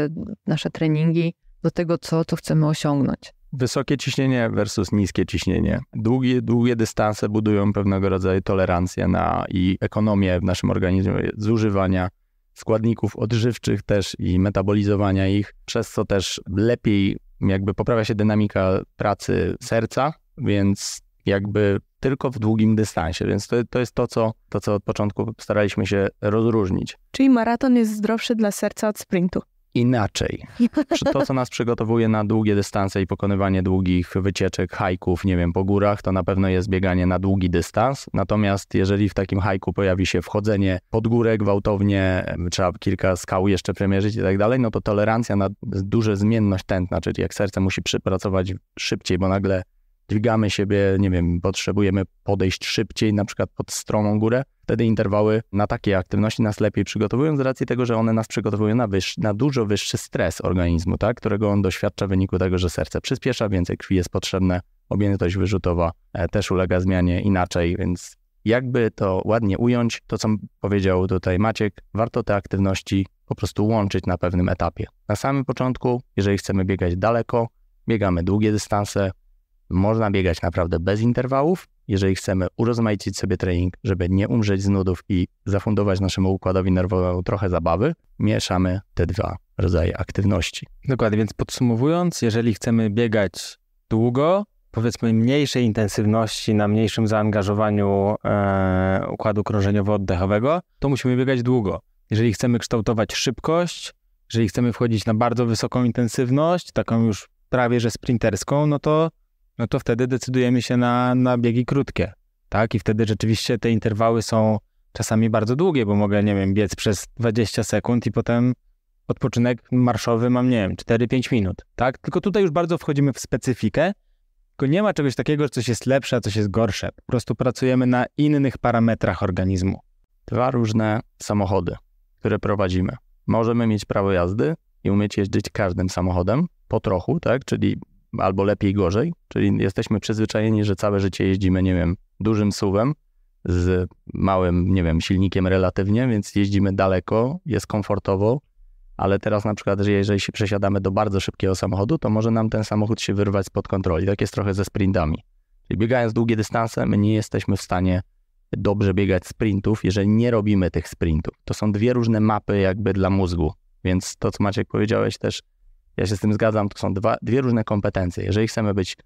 nasze treningi do tego, co, co chcemy osiągnąć. Wysokie ciśnienie versus niskie ciśnienie. Długie, długie dystanse budują pewnego rodzaju tolerancję na i ekonomię w naszym organizmie zużywania składników odżywczych też i metabolizowania ich, przez co też lepiej jakby poprawia się dynamika pracy serca, więc jakby tylko w długim dystansie, więc to, to jest to co, to, co od początku staraliśmy się rozróżnić. Czyli maraton jest zdrowszy dla serca od sprintu inaczej. Czy to, co nas przygotowuje na długie dystanse i pokonywanie długich wycieczek, hajków, nie wiem, po górach, to na pewno jest bieganie na długi dystans. Natomiast jeżeli w takim hajku pojawi się wchodzenie pod górę gwałtownie, trzeba kilka skał jeszcze przemierzyć i tak dalej, no to tolerancja na duże zmienność tętna, czyli jak serce musi przypracować szybciej, bo nagle dźwigamy siebie, nie wiem, potrzebujemy podejść szybciej, na przykład pod stromą górę, wtedy interwały na takie aktywności nas lepiej przygotowują z racji tego, że one nas przygotowują na, wyż, na dużo wyższy stres organizmu, tak, którego on doświadcza w wyniku tego, że serce przyspiesza, więcej krwi jest potrzebne, objętość wyrzutowa e, też ulega zmianie inaczej, więc jakby to ładnie ująć, to co powiedział tutaj Maciek, warto te aktywności po prostu łączyć na pewnym etapie. Na samym początku, jeżeli chcemy biegać daleko, biegamy długie dystanse, można biegać naprawdę bez interwałów, jeżeli chcemy urozmaicić sobie trening, żeby nie umrzeć z nudów i zafundować naszemu układowi nerwowemu trochę zabawy, mieszamy te dwa rodzaje aktywności. Dokładnie, więc podsumowując, jeżeli chcemy biegać długo, powiedzmy mniejszej intensywności, na mniejszym zaangażowaniu e, układu krążeniowo-oddechowego, to musimy biegać długo. Jeżeli chcemy kształtować szybkość, jeżeli chcemy wchodzić na bardzo wysoką intensywność, taką już prawie że sprinterską, no to no to wtedy decydujemy się na, na biegi krótkie, tak? I wtedy rzeczywiście te interwały są czasami bardzo długie, bo mogę, nie wiem, biec przez 20 sekund i potem odpoczynek marszowy mam, nie wiem, 4-5 minut, tak? Tylko tutaj już bardzo wchodzimy w specyfikę, tylko nie ma czegoś takiego, że coś jest lepsze, a coś jest gorsze. Po prostu pracujemy na innych parametrach organizmu. Dwa różne samochody, które prowadzimy. Możemy mieć prawo jazdy i umieć jeździć każdym samochodem, po trochu, tak? Czyli albo lepiej, gorzej. Czyli jesteśmy przyzwyczajeni, że całe życie jeździmy, nie wiem, dużym suwem z małym, nie wiem, silnikiem relatywnie, więc jeździmy daleko, jest komfortowo, ale teraz na przykład, że jeżeli się przesiadamy do bardzo szybkiego samochodu, to może nam ten samochód się wyrwać spod kontroli. Tak jest trochę ze sprintami. Czyli biegając długie dystanse, my nie jesteśmy w stanie dobrze biegać sprintów, jeżeli nie robimy tych sprintów. To są dwie różne mapy jakby dla mózgu. Więc to, co Maciek powiedziałeś też, ja się z tym zgadzam, to są dwa, dwie różne kompetencje. Jeżeli chcemy być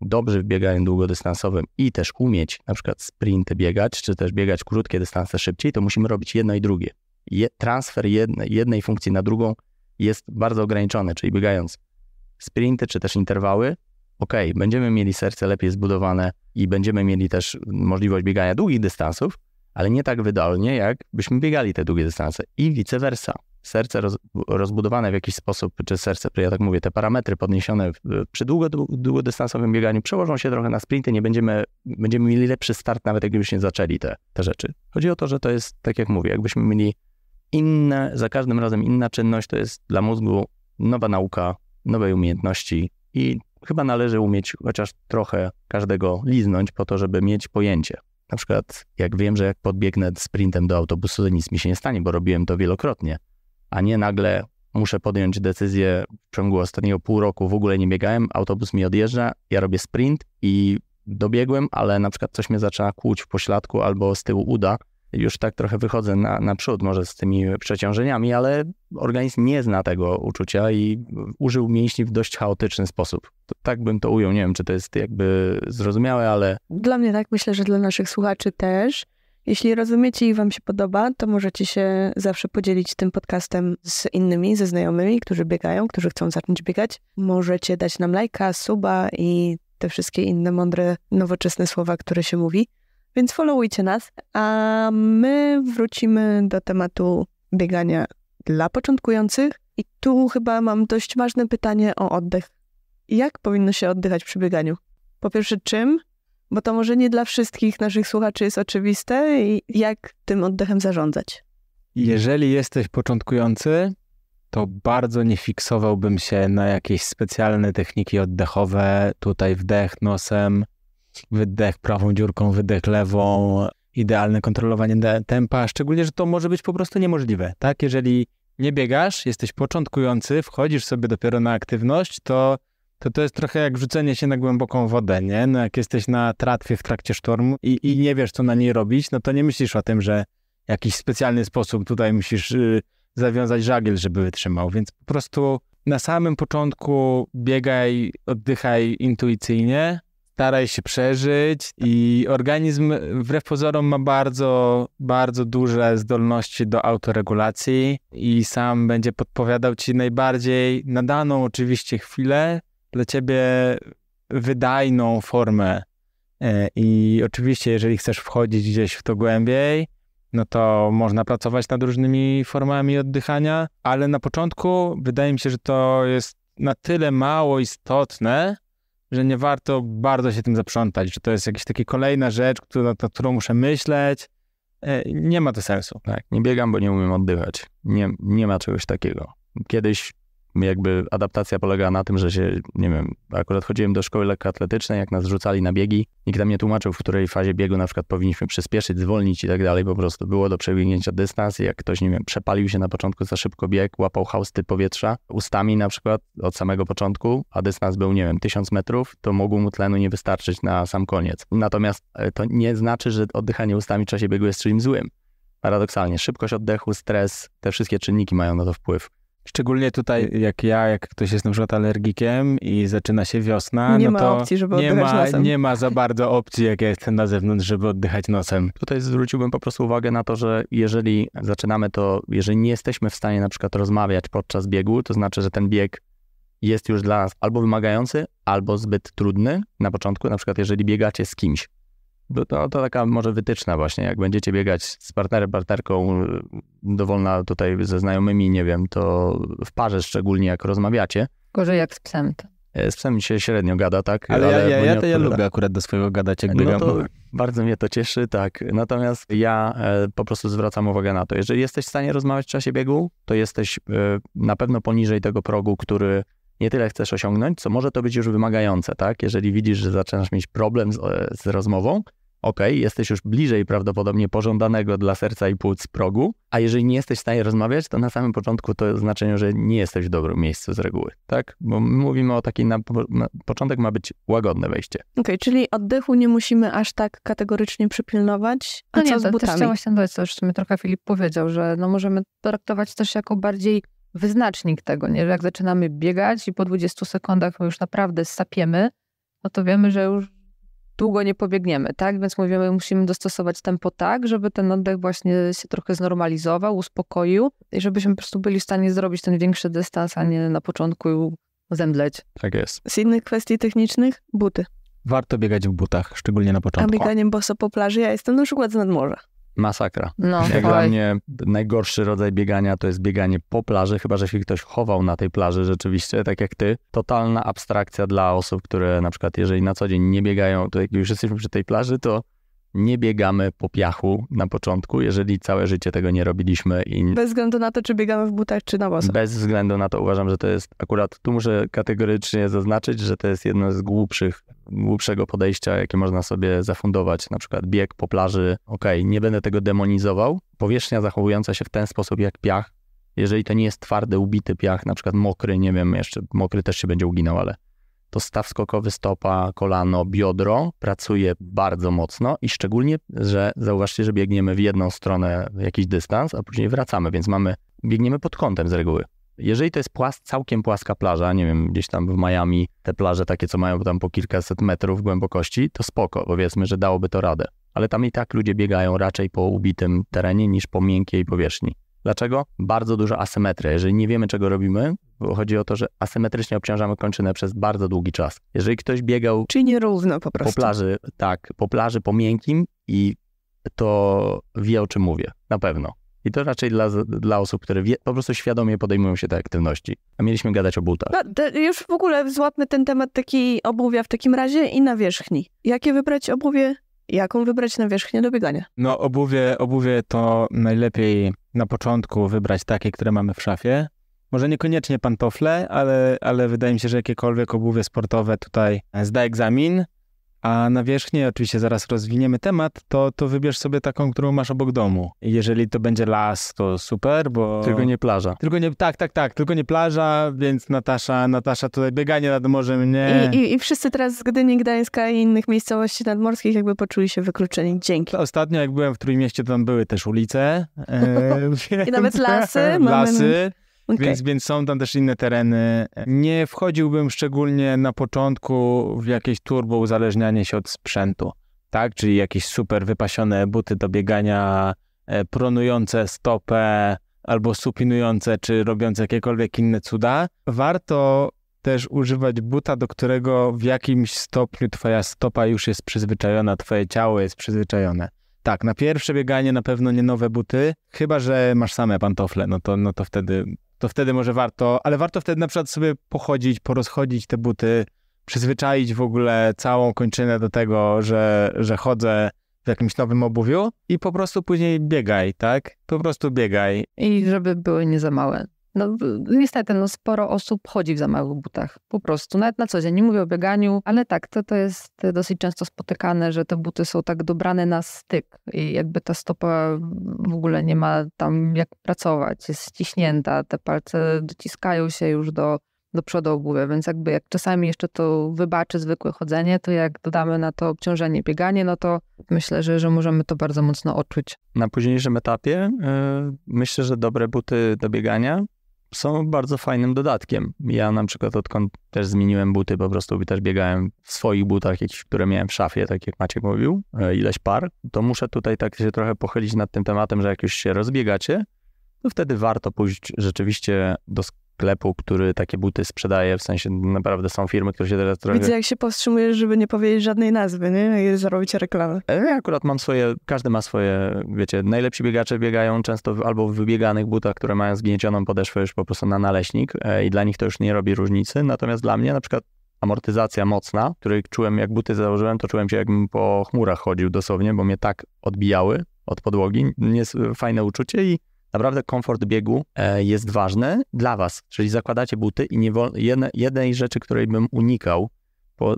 dobrzy w bieganiu długodystansowym i też umieć na przykład sprinty biegać, czy też biegać krótkie dystanse szybciej, to musimy robić jedno i drugie. Je, transfer jedne, jednej funkcji na drugą jest bardzo ograniczony, czyli biegając sprinty czy też interwały, ok, będziemy mieli serce lepiej zbudowane i będziemy mieli też możliwość biegania długich dystansów, ale nie tak wydolnie, jak byśmy biegali te długie dystanse i vice versa serce roz, rozbudowane w jakiś sposób, czy serce, ja tak mówię, te parametry podniesione przy długodystansowym bieganiu przełożą się trochę na sprinty, nie będziemy, będziemy mieli lepszy start, nawet jakbyśmy zaczęli te, te rzeczy. Chodzi o to, że to jest, tak jak mówię, jakbyśmy mieli inne, za każdym razem inna czynność, to jest dla mózgu nowa nauka, nowej umiejętności i chyba należy umieć chociaż trochę każdego liznąć po to, żeby mieć pojęcie. Na przykład, jak wiem, że jak podbiegnę sprintem do autobusu, to nic mi się nie stanie, bo robiłem to wielokrotnie a nie nagle muszę podjąć decyzję w ciągu ostatniego pół roku, w ogóle nie biegałem, autobus mi odjeżdża, ja robię sprint i dobiegłem, ale na przykład coś mnie zaczyna kłuć w pośladku albo z tyłu uda. Już tak trochę wychodzę na, naprzód może z tymi przeciążeniami, ale organizm nie zna tego uczucia i użył mięśni w dość chaotyczny sposób. To, tak bym to ujął. Nie wiem, czy to jest jakby zrozumiałe, ale... Dla mnie tak, myślę, że dla naszych słuchaczy też. Jeśli rozumiecie i Wam się podoba, to możecie się zawsze podzielić tym podcastem z innymi, ze znajomymi, którzy biegają, którzy chcą zacząć biegać. Możecie dać nam lajka, suba i te wszystkie inne mądre, nowoczesne słowa, które się mówi. Więc followujcie nas, a my wrócimy do tematu biegania dla początkujących. I tu chyba mam dość ważne pytanie o oddech. Jak powinno się oddychać przy bieganiu? Po pierwsze, czym? Bo to może nie dla wszystkich naszych słuchaczy jest oczywiste, jak tym oddechem zarządzać. Jeżeli jesteś początkujący, to bardzo nie fiksowałbym się na jakieś specjalne techniki oddechowe. Tutaj wdech nosem, wydech prawą dziurką, wydech lewą, idealne kontrolowanie tempa, szczególnie, że to może być po prostu niemożliwe, tak? Jeżeli nie biegasz, jesteś początkujący, wchodzisz sobie dopiero na aktywność, to to to jest trochę jak rzucenie się na głęboką wodę, nie? No jak jesteś na tratwie w trakcie sztormu i, i nie wiesz, co na niej robić, no to nie myślisz o tym, że jakiś specjalny sposób tutaj musisz y, zawiązać żagiel, żeby wytrzymał, więc po prostu na samym początku biegaj, oddychaj intuicyjnie, staraj się przeżyć i organizm wbrew pozorom ma bardzo, bardzo duże zdolności do autoregulacji i sam będzie podpowiadał ci najbardziej na daną oczywiście chwilę dla ciebie wydajną formę. E, I oczywiście, jeżeli chcesz wchodzić gdzieś w to głębiej, no to można pracować nad różnymi formami oddychania, ale na początku wydaje mi się, że to jest na tyle mało istotne, że nie warto bardzo się tym zaprzątać, że to jest jakaś taka kolejna rzecz, która, którą muszę myśleć. E, nie ma to sensu. Tak, nie biegam, bo nie umiem oddychać. Nie, nie ma czegoś takiego. Kiedyś jakby adaptacja polegała na tym, że się, nie wiem, akurat chodziłem do szkoły lekkoatletycznej, jak nas rzucali na biegi, nikt nam nie tłumaczył, w której fazie biegu na przykład powinniśmy przyspieszyć, zwolnić i tak dalej, po prostu było do przebiegnięcia dystans jak ktoś, nie wiem, przepalił się na początku za szybko bieg, łapał hausty powietrza ustami na przykład od samego początku, a dystans był, nie wiem, 1000 metrów, to mogło mu tlenu nie wystarczyć na sam koniec. Natomiast e, to nie znaczy, że oddychanie ustami w czasie biegu jest czymś złym paradoksalnie szybkość oddechu, stres, te wszystkie czynniki mają na to wpływ. Szczególnie tutaj, jak ja, jak ktoś jest na przykład alergikiem i zaczyna się wiosna, nie no to ma opcji, żeby nie oddychać ma, nosem. Nie ma za bardzo opcji, jak ja jestem na zewnątrz, żeby oddychać nosem. Tutaj zwróciłbym po prostu uwagę na to, że jeżeli zaczynamy to, jeżeli nie jesteśmy w stanie na przykład rozmawiać podczas biegu, to znaczy, że ten bieg jest już dla nas albo wymagający, albo zbyt trudny na początku. Na przykład, jeżeli biegacie z kimś, to, to, taka może wytyczna właśnie, jak będziecie biegać z partnerem, partnerką, y, dowolna tutaj ze znajomymi, nie wiem, to w parze szczególnie jak rozmawiacie. Gorzej jak z psem to. E, z psem się średnio gada, tak? Ale, Ale ja, ja, ja, to ja lubię akurat do swojego gadać, jak no biegam. No to bardzo mnie to cieszy, tak. Natomiast ja e, po prostu zwracam uwagę na to, jeżeli jesteś w stanie rozmawiać w czasie biegu, to jesteś e, na pewno poniżej tego progu, który nie tyle chcesz osiągnąć, co może to być już wymagające, tak? Jeżeli widzisz, że zaczynasz mieć problem z, e, z rozmową, ok, jesteś już bliżej prawdopodobnie pożądanego dla serca i płuc progu, a jeżeli nie jesteś w stanie rozmawiać, to na samym początku to znaczenie, że nie jesteś w dobrym miejscu z reguły, tak? Bo mówimy o takiej, na, na początek ma być łagodne wejście. Okej, okay, czyli oddechu nie musimy aż tak kategorycznie przypilnować, a no co nie, z butami? Też chciałam się dodać, co już w trochę Filip powiedział, że no możemy traktować też jako bardziej wyznacznik tego, nie? że jak zaczynamy biegać i po 20 sekundach już naprawdę sapiemy, no to wiemy, że już długo nie pobiegniemy, tak? Więc mówimy, musimy dostosować tempo tak, żeby ten oddech właśnie się trochę znormalizował, uspokoił i żebyśmy po prostu byli w stanie zrobić ten większy dystans, a nie na początku zemdleć. Tak jest. Z innych kwestii technicznych, buty. Warto biegać w butach, szczególnie na początku. A bieganiem boso po plaży, ja jestem na przykład z nadmorza masakra. No, Jak dla mnie najgorszy rodzaj biegania to jest bieganie po plaży, chyba że się ktoś chował na tej plaży rzeczywiście, tak jak ty. Totalna abstrakcja dla osób, które na przykład jeżeli na co dzień nie biegają, to jak już jesteśmy przy tej plaży, to nie biegamy po piachu na początku, jeżeli całe życie tego nie robiliśmy. I... Bez względu na to, czy biegamy w butach, czy na boso. Bez względu na to uważam, że to jest akurat, tu muszę kategorycznie zaznaczyć, że to jest jedno z głupszych, głupszego podejścia, jakie można sobie zafundować. Na przykład bieg po plaży, okej, okay, nie będę tego demonizował. Powierzchnia zachowująca się w ten sposób jak piach, jeżeli to nie jest twardy, ubity piach, na przykład mokry, nie wiem, jeszcze mokry też się będzie uginał, ale to staw skokowy stopa, kolano, biodro pracuje bardzo mocno i szczególnie, że zauważcie, że biegniemy w jedną stronę jakiś dystans, a później wracamy, więc mamy, biegniemy pod kątem z reguły. Jeżeli to jest płas, całkiem płaska plaża, nie wiem, gdzieś tam w Miami, te plaże takie, co mają tam po kilkaset metrów głębokości, to spoko, powiedzmy, że dałoby to radę. Ale tam i tak ludzie biegają raczej po ubitym terenie niż po miękkiej powierzchni. Dlaczego? Bardzo duża asymetria. Jeżeli nie wiemy, czego robimy, chodzi o to, że asymetrycznie obciążamy kończynę przez bardzo długi czas. Jeżeli ktoś biegał. Czyli nierówno po prostu. Po plaży, tak, po plaży, po miękkim i to wie, o czym mówię. Na pewno. I to raczej dla, dla osób, które wie, po prostu świadomie podejmują się te aktywności. A mieliśmy gadać o butach. No, już w ogóle złapmy ten temat takiej obuwia w takim razie i na wierzchni. Jakie wybrać obuwie jaką wybrać nawierzchnię do biegania? No obuwie, obuwie to najlepiej na początku wybrać takie, które mamy w szafie. Może niekoniecznie pantofle, ale, ale wydaje mi się, że jakiekolwiek obuwie sportowe tutaj e, zda egzamin a na wierzchnię, oczywiście zaraz rozwiniemy temat, to, to wybierz sobie taką, którą masz obok domu. Jeżeli to będzie las, to super, bo... Tylko nie plaża. Tylko nie, tak, tak, tak, tylko nie plaża, więc Natasza, Natasza tutaj bieganie nad morzem, nie... I, i, i wszyscy teraz z Gdyni, Gdańska i innych miejscowości nadmorskich jakby poczuli się wykluczeni. Dzięki. Ostatnio jak byłem w Trójmieście, to tam były też ulice. E, [LAUGHS] I nawet lasy. [LAUGHS] Mamy... Lasy. Okay. Więc, więc są tam też inne tereny. Nie wchodziłbym szczególnie na początku w jakieś turbo uzależnianie się od sprzętu, tak? Czyli jakieś super wypasione buty do biegania, e, pronujące stopę albo supinujące, czy robiące jakiekolwiek inne cuda. Warto też używać buta, do którego w jakimś stopniu twoja stopa już jest przyzwyczajona, twoje ciało jest przyzwyczajone. Tak, na pierwsze bieganie na pewno nie nowe buty, chyba że masz same pantofle, no to, no to wtedy to wtedy może warto, ale warto wtedy na przykład sobie pochodzić, porozchodzić te buty, przyzwyczaić w ogóle całą kończynę do tego, że, że chodzę w jakimś nowym obuwiu i po prostu później biegaj, tak? Po prostu biegaj. I żeby były nie za małe. No niestety, no, sporo osób chodzi w za małych butach. Po prostu, nawet na co dzień. Nie mówię o bieganiu, ale tak, to, to jest y, dosyć często spotykane, że te buty są tak dobrane na styk i jakby ta stopa w ogóle nie ma tam jak pracować, jest ściśnięta, te palce dociskają się już do, do przodu obuwia, więc jakby jak czasami jeszcze to wybaczy zwykłe chodzenie, to jak dodamy na to obciążenie bieganie, no to myślę, że, że możemy to bardzo mocno odczuć. Na późniejszym etapie yy, myślę, że dobre buty do biegania są bardzo fajnym dodatkiem. Ja na przykład odkąd też zmieniłem buty, po prostu też biegałem w swoich butach, jakieś, które miałem w szafie, tak jak Maciek mówił, e, ileś par, to muszę tutaj tak się trochę pochylić nad tym tematem, że jak już się rozbiegacie, to wtedy warto pójść rzeczywiście do sklepu sklepu, który takie buty sprzedaje, w sensie naprawdę są firmy, które się teraz trochę... Widzę, jak się powstrzymujesz, żeby nie powiedzieć żadnej nazwy, nie? I zarobić reklamę. E, ja akurat mam swoje, każdy ma swoje, wiecie, najlepsi biegacze biegają często w, albo w wybieganych butach, które mają zgniecioną podeszwę już po prostu na naleśnik e, i dla nich to już nie robi różnicy, natomiast dla mnie na przykład amortyzacja mocna, której czułem, jak buty założyłem, to czułem się, jakbym po chmurach chodził dosłownie, bo mnie tak odbijały od podłogi. Jest fajne uczucie i naprawdę komfort biegu e, jest ważny dla Was, czyli zakładacie buty i nie jednej rzeczy, której bym unikał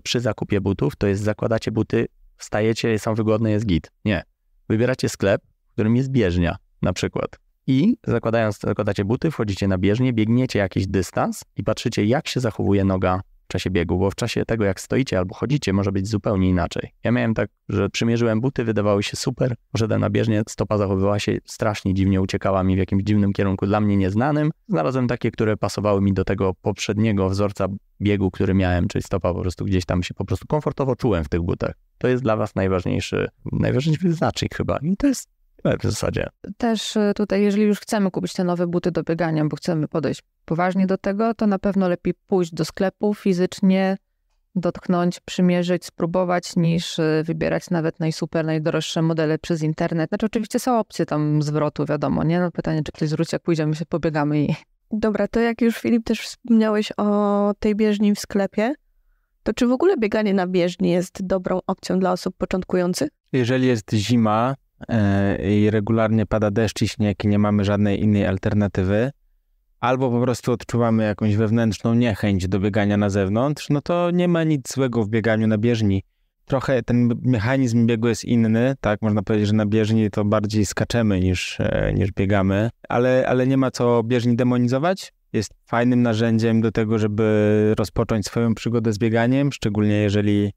przy zakupie butów, to jest zakładacie buty, wstajecie, są wygodne, jest git. Nie. Wybieracie sklep, w którym jest bieżnia na przykład. I zakładając, zakładacie buty, wchodzicie na bieżnię, biegniecie jakiś dystans i patrzycie, jak się zachowuje noga w czasie biegu, bo w czasie tego, jak stoicie albo chodzicie, może być zupełnie inaczej. Ja miałem tak, że przymierzyłem buty, wydawały się super, poszedłem na bieżnię, stopa zachowywała się strasznie dziwnie, uciekała mi w jakimś dziwnym kierunku dla mnie nieznanym. Znalazłem takie, które pasowały mi do tego poprzedniego wzorca biegu, który miałem, czyli stopa po prostu gdzieś tam się po prostu komfortowo czułem w tych butach. To jest dla was najważniejszy, najważniejszy znacznik chyba. I to jest w zasadzie. Też y, tutaj, jeżeli już chcemy kupić te nowe buty do biegania, bo chcemy podejść poważnie do tego, to na pewno lepiej pójść do sklepu fizycznie, dotknąć, przymierzyć, spróbować, niż y, wybierać nawet najsuper, najdroższe modele przez internet. Znaczy oczywiście są opcje tam zwrotu, wiadomo, nie? No pytanie, czy ktoś zwróci, jak pójdziemy się, pobiegamy i... Dobra, to jak już Filip też wspomniałeś o tej bieżni w sklepie, to czy w ogóle bieganie na bieżni jest dobrą opcją dla osób początkujących? Jeżeli jest zima, e, i regularnie pada deszcz i śnieg i nie mamy żadnej innej alternatywy, albo po prostu odczuwamy jakąś wewnętrzną niechęć do biegania na zewnątrz, no to nie ma nic złego w bieganiu na bieżni. Trochę ten mechanizm biegu jest inny, tak? Można powiedzieć, że na bieżni to bardziej skaczemy niż, e, niż biegamy, ale, ale nie ma co bieżni demonizować. Jest fajnym narzędziem do tego, żeby rozpocząć swoją przygodę z bieganiem, szczególnie jeżeli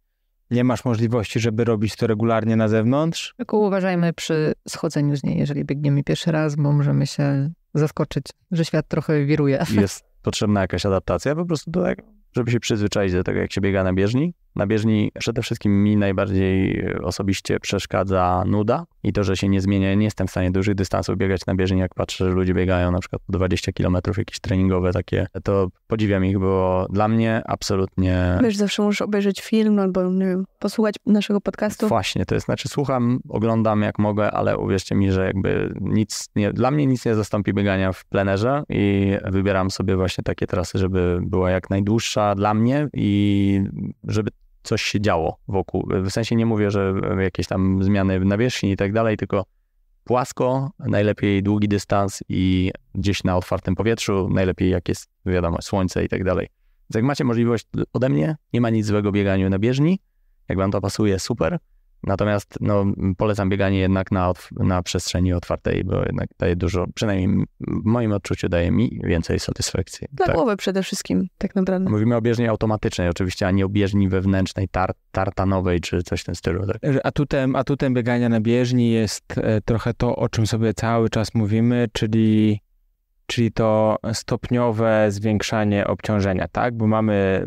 nie masz możliwości, żeby robić to regularnie na zewnątrz. Tylko uważajmy przy schodzeniu z niej, jeżeli biegniemy pierwszy raz, bo możemy się zaskoczyć, że świat trochę wiruje. Jest potrzebna jakaś adaptacja po prostu do tego, żeby się przyzwyczaić do tego, jak się biega na bieżni, na bieżni przede wszystkim mi najbardziej osobiście przeszkadza nuda i to, że się nie zmienia. Nie jestem w stanie dużych dystansów biegać na bieżni, jak patrzę, że ludzie biegają na przykład 20 km jakieś treningowe takie, to podziwiam ich, bo dla mnie absolutnie... Wiesz, zawsze muszę obejrzeć film albo nie wiem, posłuchać naszego podcastu. Właśnie, to jest, znaczy słucham, oglądam jak mogę, ale uwierzcie mi, że jakby nic, nie, dla mnie nic nie zastąpi biegania w plenerze i wybieram sobie właśnie takie trasy, żeby była jak najdłuższa dla mnie i żeby coś się działo wokół. W sensie nie mówię, że jakieś tam zmiany na wierzchni i tak dalej, tylko płasko, najlepiej długi dystans i gdzieś na otwartym powietrzu, najlepiej jak jest, wiadomo, słońce i tak dalej. Więc jak macie możliwość ode mnie, nie ma nic złego bieganiu na bieżni. Jak wam to pasuje, super. Natomiast no, polecam bieganie jednak na, na przestrzeni otwartej, bo jednak daje dużo, przynajmniej w moim odczuciu daje mi więcej satysfakcji. Dla tak. głowy przede wszystkim, tak naprawdę. Mówimy o bieżni automatycznej oczywiście, a nie o bieżni wewnętrznej, tar tartanowej czy coś w tym stylu. Tak? Atutem, atutem biegania na bieżni jest e, trochę to, o czym sobie cały czas mówimy, czyli, czyli to stopniowe zwiększanie obciążenia, tak? Bo mamy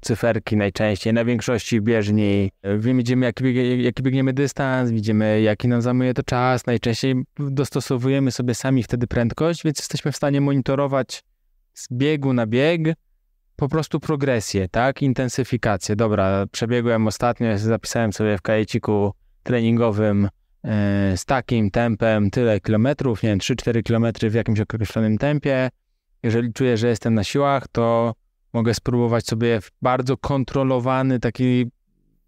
cyferki najczęściej, na większości bieżni. E, widzimy, jaki, jaki biegniemy dystans, widzimy, jaki nam zajmuje to czas. Najczęściej dostosowujemy sobie sami wtedy prędkość, więc jesteśmy w stanie monitorować z biegu na bieg po prostu progresję, tak? Intensyfikację. Dobra, przebiegłem ostatnio, zapisałem sobie w kajeciku treningowym e, z takim tempem tyle kilometrów, nie wiem, 3-4 kilometry w jakimś określonym tempie. Jeżeli czuję, że jestem na siłach, to Mogę spróbować sobie w bardzo kontrolowany, taki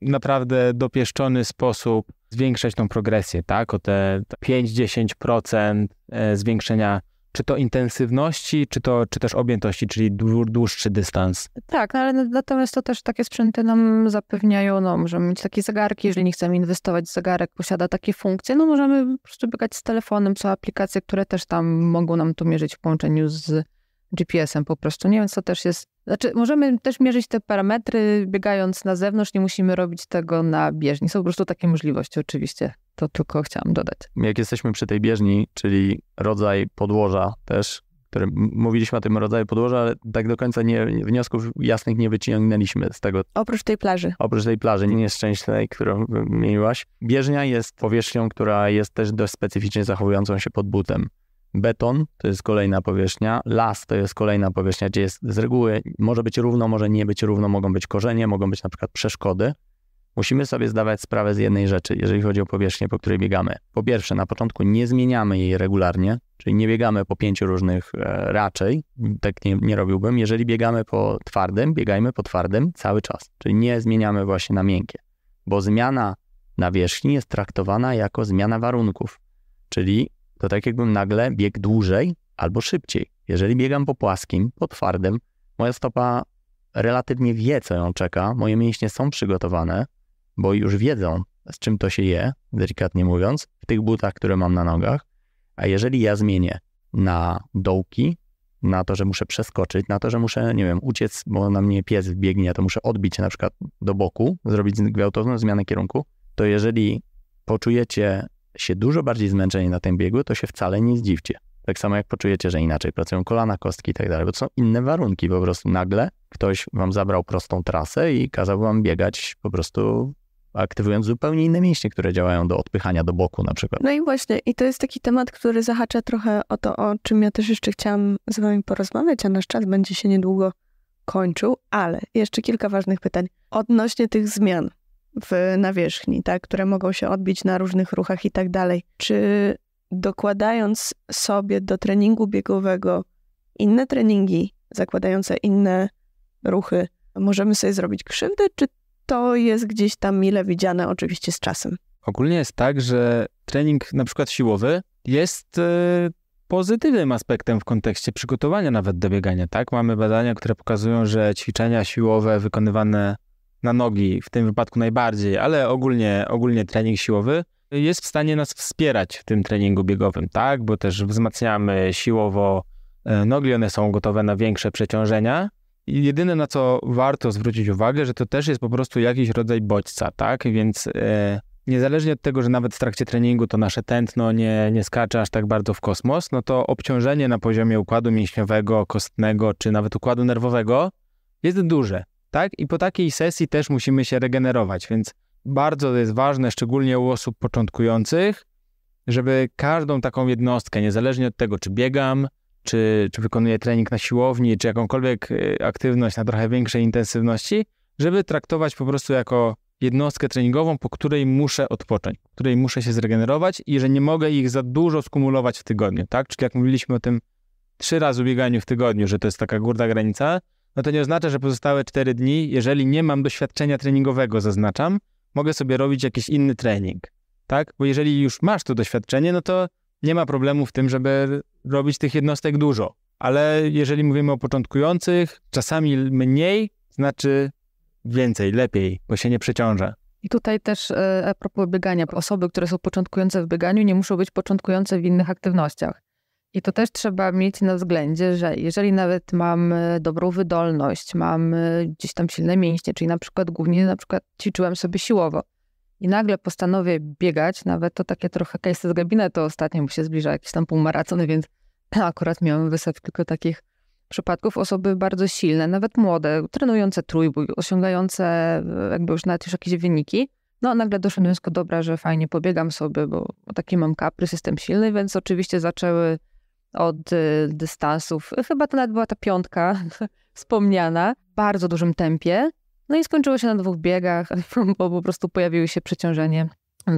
naprawdę dopieszczony sposób zwiększać tą progresję, tak? O te 5-10% e, zwiększenia czy to intensywności, czy, to, czy też objętości, czyli dłuższy dystans. Tak, no ale natomiast to też takie sprzęty nam zapewniają, no możemy mieć takie zegarki, jeżeli nie chcemy inwestować w zegarek, posiada takie funkcje, no możemy po prostu biegać z telefonem, są aplikacje, które też tam mogą nam to mierzyć w połączeniu z GPS-em po prostu, nie? wiem co też jest, znaczy możemy też mierzyć te parametry biegając na zewnątrz, nie musimy robić tego na bieżni. Są po prostu takie możliwości oczywiście, to tylko chciałam dodać. Jak jesteśmy przy tej bieżni, czyli rodzaj podłoża też, który, mówiliśmy o tym rodzaju podłoża, ale tak do końca nie, wniosków jasnych nie wyciągnęliśmy z tego. Oprócz tej plaży. Oprócz tej plaży nieszczęśliwej, którą wymieniłaś. Bieżnia jest powierzchnią, która jest też dość specyficznie zachowującą się pod butem. Beton to jest kolejna powierzchnia, las to jest kolejna powierzchnia, gdzie jest z reguły, może być równo, może nie być równo, mogą być korzenie, mogą być na przykład przeszkody. Musimy sobie zdawać sprawę z jednej rzeczy, jeżeli chodzi o powierzchnię, po której biegamy. Po pierwsze, na początku nie zmieniamy jej regularnie, czyli nie biegamy po pięciu różnych e, raczej, tak nie, nie robiłbym. Jeżeli biegamy po twardym, biegajmy po twardym cały czas, czyli nie zmieniamy właśnie na miękkie, bo zmiana nawierzchni jest traktowana jako zmiana warunków, czyli to tak jakbym nagle biegł dłużej albo szybciej. Jeżeli biegam po płaskim, po twardym, moja stopa relatywnie wie, co ją czeka, moje mięśnie są przygotowane, bo już wiedzą, z czym to się je, delikatnie mówiąc, w tych butach, które mam na nogach. A jeżeli ja zmienię na dołki, na to, że muszę przeskoczyć, na to, że muszę, nie wiem, uciec, bo na mnie pies biegnie, to muszę odbić się na przykład do boku, zrobić gwałtowną zmianę kierunku, to jeżeli poczujecie się dużo bardziej zmęczeni na tym biegu, to się wcale nie zdziwcie. Tak samo jak poczujecie, że inaczej pracują kolana, kostki i tak dalej, bo to są inne warunki. Po prostu nagle ktoś wam zabrał prostą trasę i kazał wam biegać po prostu aktywując zupełnie inne mięśnie, które działają do odpychania do boku na przykład. No i właśnie, i to jest taki temat, który zahacza trochę o to, o czym ja też jeszcze chciałam z wami porozmawiać, a nasz czas będzie się niedługo kończył, ale jeszcze kilka ważnych pytań odnośnie tych zmian w nawierzchni, tak, które mogą się odbić na różnych ruchach i tak dalej. Czy dokładając sobie do treningu biegowego inne treningi zakładające inne ruchy, możemy sobie zrobić krzywdę, czy to jest gdzieś tam mile widziane oczywiście z czasem? Ogólnie jest tak, że trening na przykład siłowy jest y, pozytywnym aspektem w kontekście przygotowania nawet do biegania, tak? Mamy badania, które pokazują, że ćwiczenia siłowe wykonywane na nogi, w tym wypadku najbardziej, ale ogólnie, ogólnie trening siłowy, jest w stanie nas wspierać w tym treningu biegowym, tak? Bo też wzmacniamy siłowo e, nogi, one są gotowe na większe przeciążenia. I jedyne na co warto zwrócić uwagę, że to też jest po prostu jakiś rodzaj bodźca, tak? Więc e, niezależnie od tego, że nawet w trakcie treningu to nasze tętno nie, nie skacze aż tak bardzo w kosmos, no to obciążenie na poziomie układu mięśniowego, kostnego czy nawet układu nerwowego jest duże tak? I po takiej sesji też musimy się regenerować, więc bardzo to jest ważne, szczególnie u osób początkujących, żeby każdą taką jednostkę, niezależnie od tego, czy biegam, czy, czy wykonuję trening na siłowni, czy jakąkolwiek y, aktywność na trochę większej intensywności, żeby traktować po prostu jako jednostkę treningową, po której muszę odpocząć, po której muszę się zregenerować i że nie mogę ich za dużo skumulować w tygodniu, tak? Czyli jak mówiliśmy o tym trzy razy bieganiu w tygodniu, że to jest taka górna granica, no to nie oznacza, że pozostałe 4 dni, jeżeli nie mam doświadczenia treningowego, zaznaczam, mogę sobie robić jakiś inny trening, tak? Bo jeżeli już masz to doświadczenie, no to nie ma problemu w tym, żeby robić tych jednostek dużo. Ale jeżeli mówimy o początkujących, czasami mniej znaczy więcej, lepiej, bo się nie przeciąża. I tutaj też e, a propos biegania, osoby, które są początkujące w bieganiu, nie muszą być początkujące w innych aktywnościach. I to też trzeba mieć na względzie, że jeżeli nawet mam dobrą wydolność, mam gdzieś tam silne mięśnie, czyli na przykład głównie na przykład ćwiczyłam sobie siłowo i nagle postanowię biegać, nawet to takie trochę case z gabinetu ostatnio, mu się zbliża jakiś tam półmaraton, więc [CLEARS THROAT] akurat miałam wysyp tylko takich przypadków. Osoby bardzo silne, nawet młode, trenujące trójbój, osiągające e, jakby już nawet już jakieś wyniki, no nagle doszedłem do wniosku, dobra, że fajnie pobiegam sobie, bo taki mam kaprys, jestem silny, więc oczywiście zaczęły od y, dystansów. Chyba to nawet była ta piątka [LAUGHS] wspomniana w bardzo dużym tempie. No i skończyło się na dwóch biegach, [LAUGHS] bo po prostu pojawiły się przeciążenie,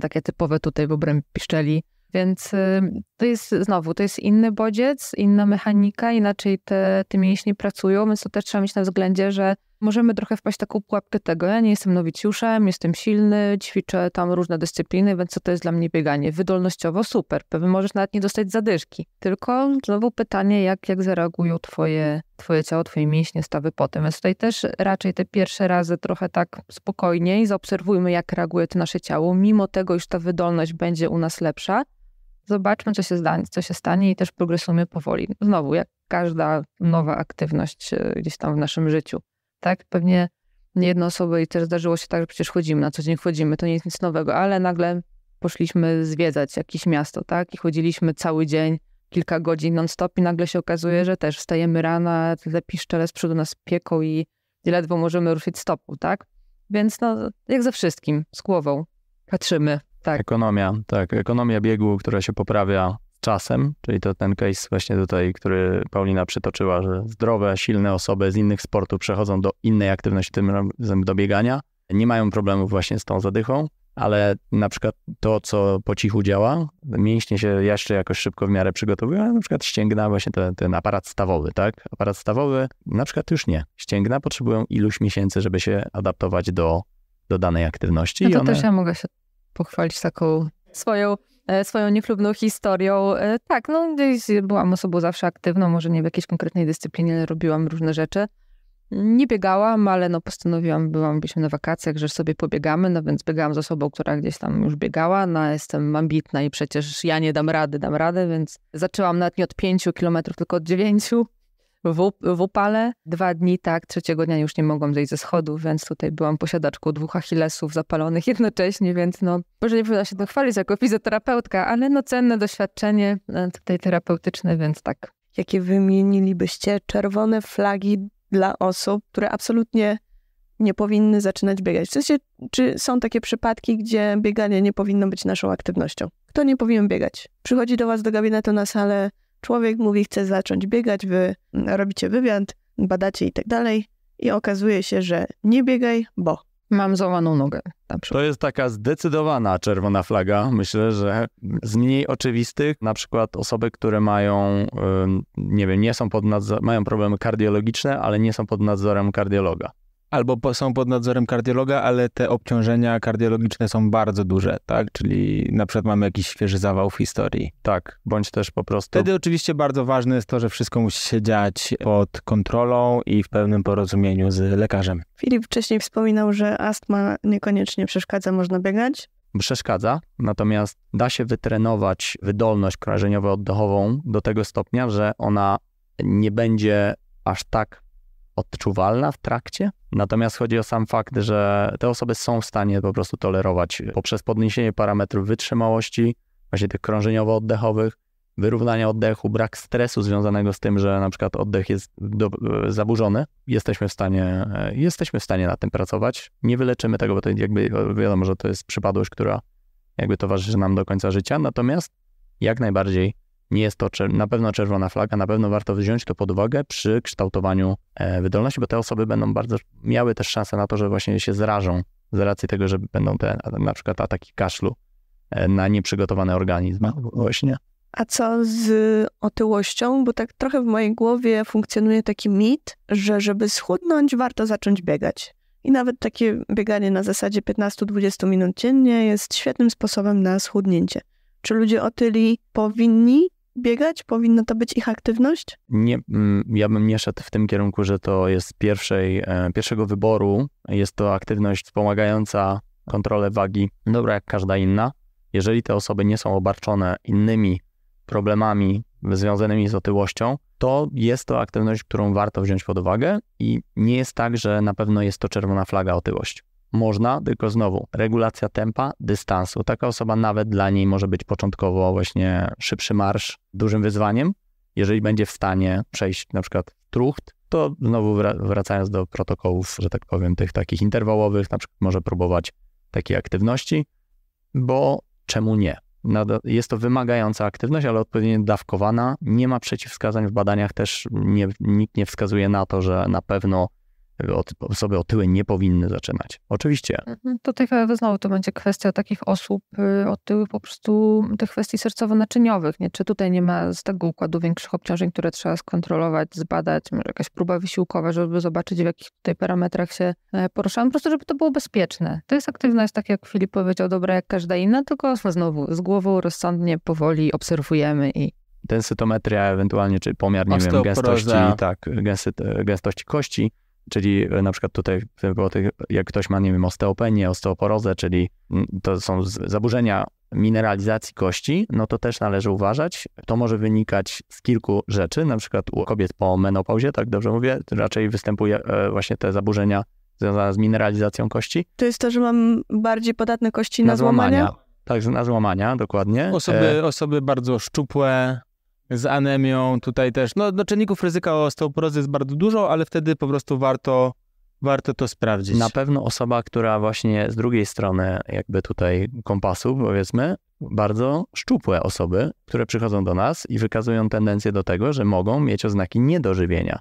takie typowe tutaj w obrębie piszczeli, więc y, to jest znowu, to jest inny bodziec, inna mechanika, inaczej te, te mięśnie pracują, więc to też trzeba mieć na względzie, że możemy trochę wpaść w taką pułapkę tego, ja nie jestem nowicjuszem, jestem silny, ćwiczę tam różne dyscypliny, więc co to jest dla mnie bieganie? Wydolnościowo super, pewnie możesz nawet nie dostać zadyszki. Tylko znowu pytanie, jak, jak zareagują twoje, twoje ciało, twoje mięśnie, stawy potem. Więc tutaj też raczej te pierwsze razy trochę tak spokojniej zaobserwujmy, jak reaguje to nasze ciało, mimo tego, iż ta wydolność będzie u nas lepsza, zobaczmy, co się, zdanie, co się stanie i też progresujmy powoli. Znowu, jak każda nowa aktywność e, gdzieś tam w naszym życiu. Tak, pewnie nie jedna osoba i też zdarzyło się tak, że przecież chodzimy, na co dzień chodzimy, to nie jest nic nowego, ale nagle poszliśmy zwiedzać jakieś miasto, tak, i chodziliśmy cały dzień, kilka godzin non-stop i nagle się okazuje, że też wstajemy rana, tyle piszczele z przodu nas pieką i ledwo możemy ruszyć stopu, tak? Więc no, jak ze wszystkim, z głową patrzymy, tak. Ekonomia, tak. Ekonomia biegu, która się poprawia czasem, czyli to ten case właśnie tutaj, który Paulina przytoczyła, że zdrowe, silne osoby z innych sportów przechodzą do innej aktywności, tym razem do biegania, nie mają problemów właśnie z tą zadychą, ale na przykład to, co po cichu działa, mięśnie się jeszcze jakoś szybko w miarę przygotowują, ale na przykład ścięgna, właśnie ten, ten aparat stawowy, tak? Aparat stawowy na przykład już nie. Ścięgna potrzebują iluś miesięcy, żeby się adaptować do, do danej aktywności. No to one... też ja mogę się pochwalić taką swoją, e, swoją niechlubną historią. E, tak, no byłam osobą zawsze aktywną, może nie w jakiejś konkretnej dyscyplinie, ale robiłam różne rzeczy. Nie biegałam, ale no postanowiłam, byłam, byliśmy na wakacjach, że sobie pobiegamy, no więc biegałam z osobą, która gdzieś tam już biegała, no jestem ambitna i przecież ja nie dam rady, dam radę, więc zaczęłam nawet nie od pięciu kilometrów, tylko od dziewięciu w, w upale. Dwa dni tak, trzeciego dnia już nie mogłam zejść ze schodów, więc tutaj byłam posiadaczką dwóch achillesów zapalonych [LAUGHS] jednocześnie, więc no, może nie powinna się to chwalić jako fizjoterapeutka, ale no cenne doświadczenie e, tutaj terapeutyczne, więc tak. Jakie wymienilibyście czerwone flagi dla osób, które absolutnie nie powinny zaczynać biegać. W sensie, czy są takie przypadki, gdzie bieganie nie powinno być naszą aktywnością? Kto nie powinien biegać? Przychodzi do Was do gabinetu na salę Człowiek mówi, chce zacząć biegać, wy robicie wywiad, badacie i tak dalej i okazuje się, że nie biegaj, bo mam złamaną nogę. To jest taka zdecydowana czerwona flaga. Myślę, że z mniej oczywistych, na przykład osoby, które mają, nie wiem, nie są pod nadzorem, mają problemy kardiologiczne, ale nie są pod nadzorem kardiologa albo są pod nadzorem kardiologa, ale te obciążenia kardiologiczne są bardzo duże, tak? Czyli na przykład mamy jakiś świeży zawał w historii. Tak, bądź też po prostu. Wtedy oczywiście bardzo ważne jest to, że wszystko musi się dziać pod kontrolą i w pełnym porozumieniu z lekarzem. Filip wcześniej wspominał, że astma niekoniecznie przeszkadza, można biegać przeszkadza, natomiast da się wytrenować wydolność krążeniowo-oddechową do tego stopnia, że ona nie będzie aż tak odczuwalna w trakcie. Natomiast chodzi o sam fakt, że te osoby są w stanie po prostu tolerować poprzez podniesienie parametrów wytrzymałości, właśnie tych krążeniowo-oddechowych, wyrównania oddechu, brak stresu związanego z tym, że na przykład oddech jest do, zaburzony, jesteśmy w, stanie, jesteśmy w stanie na tym pracować. Nie wyleczymy tego, bo to jakby wiadomo, że to jest przypadłość, która jakby towarzyszy nam do końca życia, natomiast jak najbardziej nie jest to na pewno czerwona flaga, na pewno warto wziąć to pod uwagę przy kształtowaniu e, wydolności, bo te osoby będą bardzo miały też szansę na to, że właśnie się zrażą z racji tego, że będą te na przykład ataki kaszlu e, na nieprzygotowany organizm. No, właśnie. A co z otyłością? Bo tak trochę w mojej głowie funkcjonuje taki mit, że żeby schudnąć, warto zacząć biegać. I nawet takie bieganie na zasadzie 15-20 minut dziennie jest świetnym sposobem na schudnięcie. Czy ludzie otyli powinni biegać? Powinna to być ich aktywność? Nie, mm, ja bym nie szedł w tym kierunku, że to jest pierwszej, e, pierwszego wyboru. Jest to aktywność wspomagająca kontrolę wagi, dobra jak każda inna. Jeżeli te osoby nie są obarczone innymi problemami związanymi z otyłością, to jest to aktywność, którą warto wziąć pod uwagę i nie jest tak, że na pewno jest to czerwona flaga otyłość. Można, tylko znowu regulacja tempa, dystansu. Taka osoba nawet dla niej może być początkowo właśnie szybszy marsz dużym wyzwaniem. Jeżeli będzie w stanie przejść na przykład trucht, to znowu wracając do protokołów, że tak powiem, tych takich interwałowych, na przykład może próbować takiej aktywności, bo czemu nie? No, jest to wymagająca aktywność, ale odpowiednio dawkowana. Nie ma przeciwwskazań w badaniach, też nie, nikt nie wskazuje na to, że na pewno osoby otyłe nie powinny zaczynać. Oczywiście. Mhm. Tutaj znowu to będzie kwestia takich osób y, otyłych, po prostu mm, tych kwestii sercowo-naczyniowych. Nie? Czy tutaj nie ma z tego układu większych obciążeń, które trzeba skontrolować, zbadać, może jakaś próba wysiłkowa, żeby zobaczyć, w jakich tutaj parametrach się e, poruszamy, po prostu żeby to było bezpieczne. To jest aktywność, tak jak Filip powiedział, dobra jak każda inna, tylko znowu z głową rozsądnie, powoli obserwujemy i tensytometria ewentualnie, czy pomiar, nie wiem, gęstości, tak, gęsty, e, gęstości kości, Czyli e, na przykład tutaj jak ktoś ma, nie wiem, osteopenię, osteoporozę, czyli mm, to są zaburzenia mineralizacji kości, no to też należy uważać. To może wynikać z kilku rzeczy, na przykład u kobiet po menopauzie, tak dobrze mówię, raczej występuje e, właśnie te zaburzenia związane z mineralizacją kości. To jest to, że mam bardziej podatne kości na, na złamania? złamania. Tak, na złamania, dokładnie. Osoby, e, osoby bardzo szczupłe, z anemią, tutaj też, no, no czynników ryzyka osteoporozy jest bardzo dużo, ale wtedy po prostu warto, warto to sprawdzić. Na pewno osoba, która właśnie z drugiej strony jakby tutaj kompasu powiedzmy, bardzo szczupłe osoby, które przychodzą do nas i wykazują tendencję do tego, że mogą mieć oznaki niedożywienia,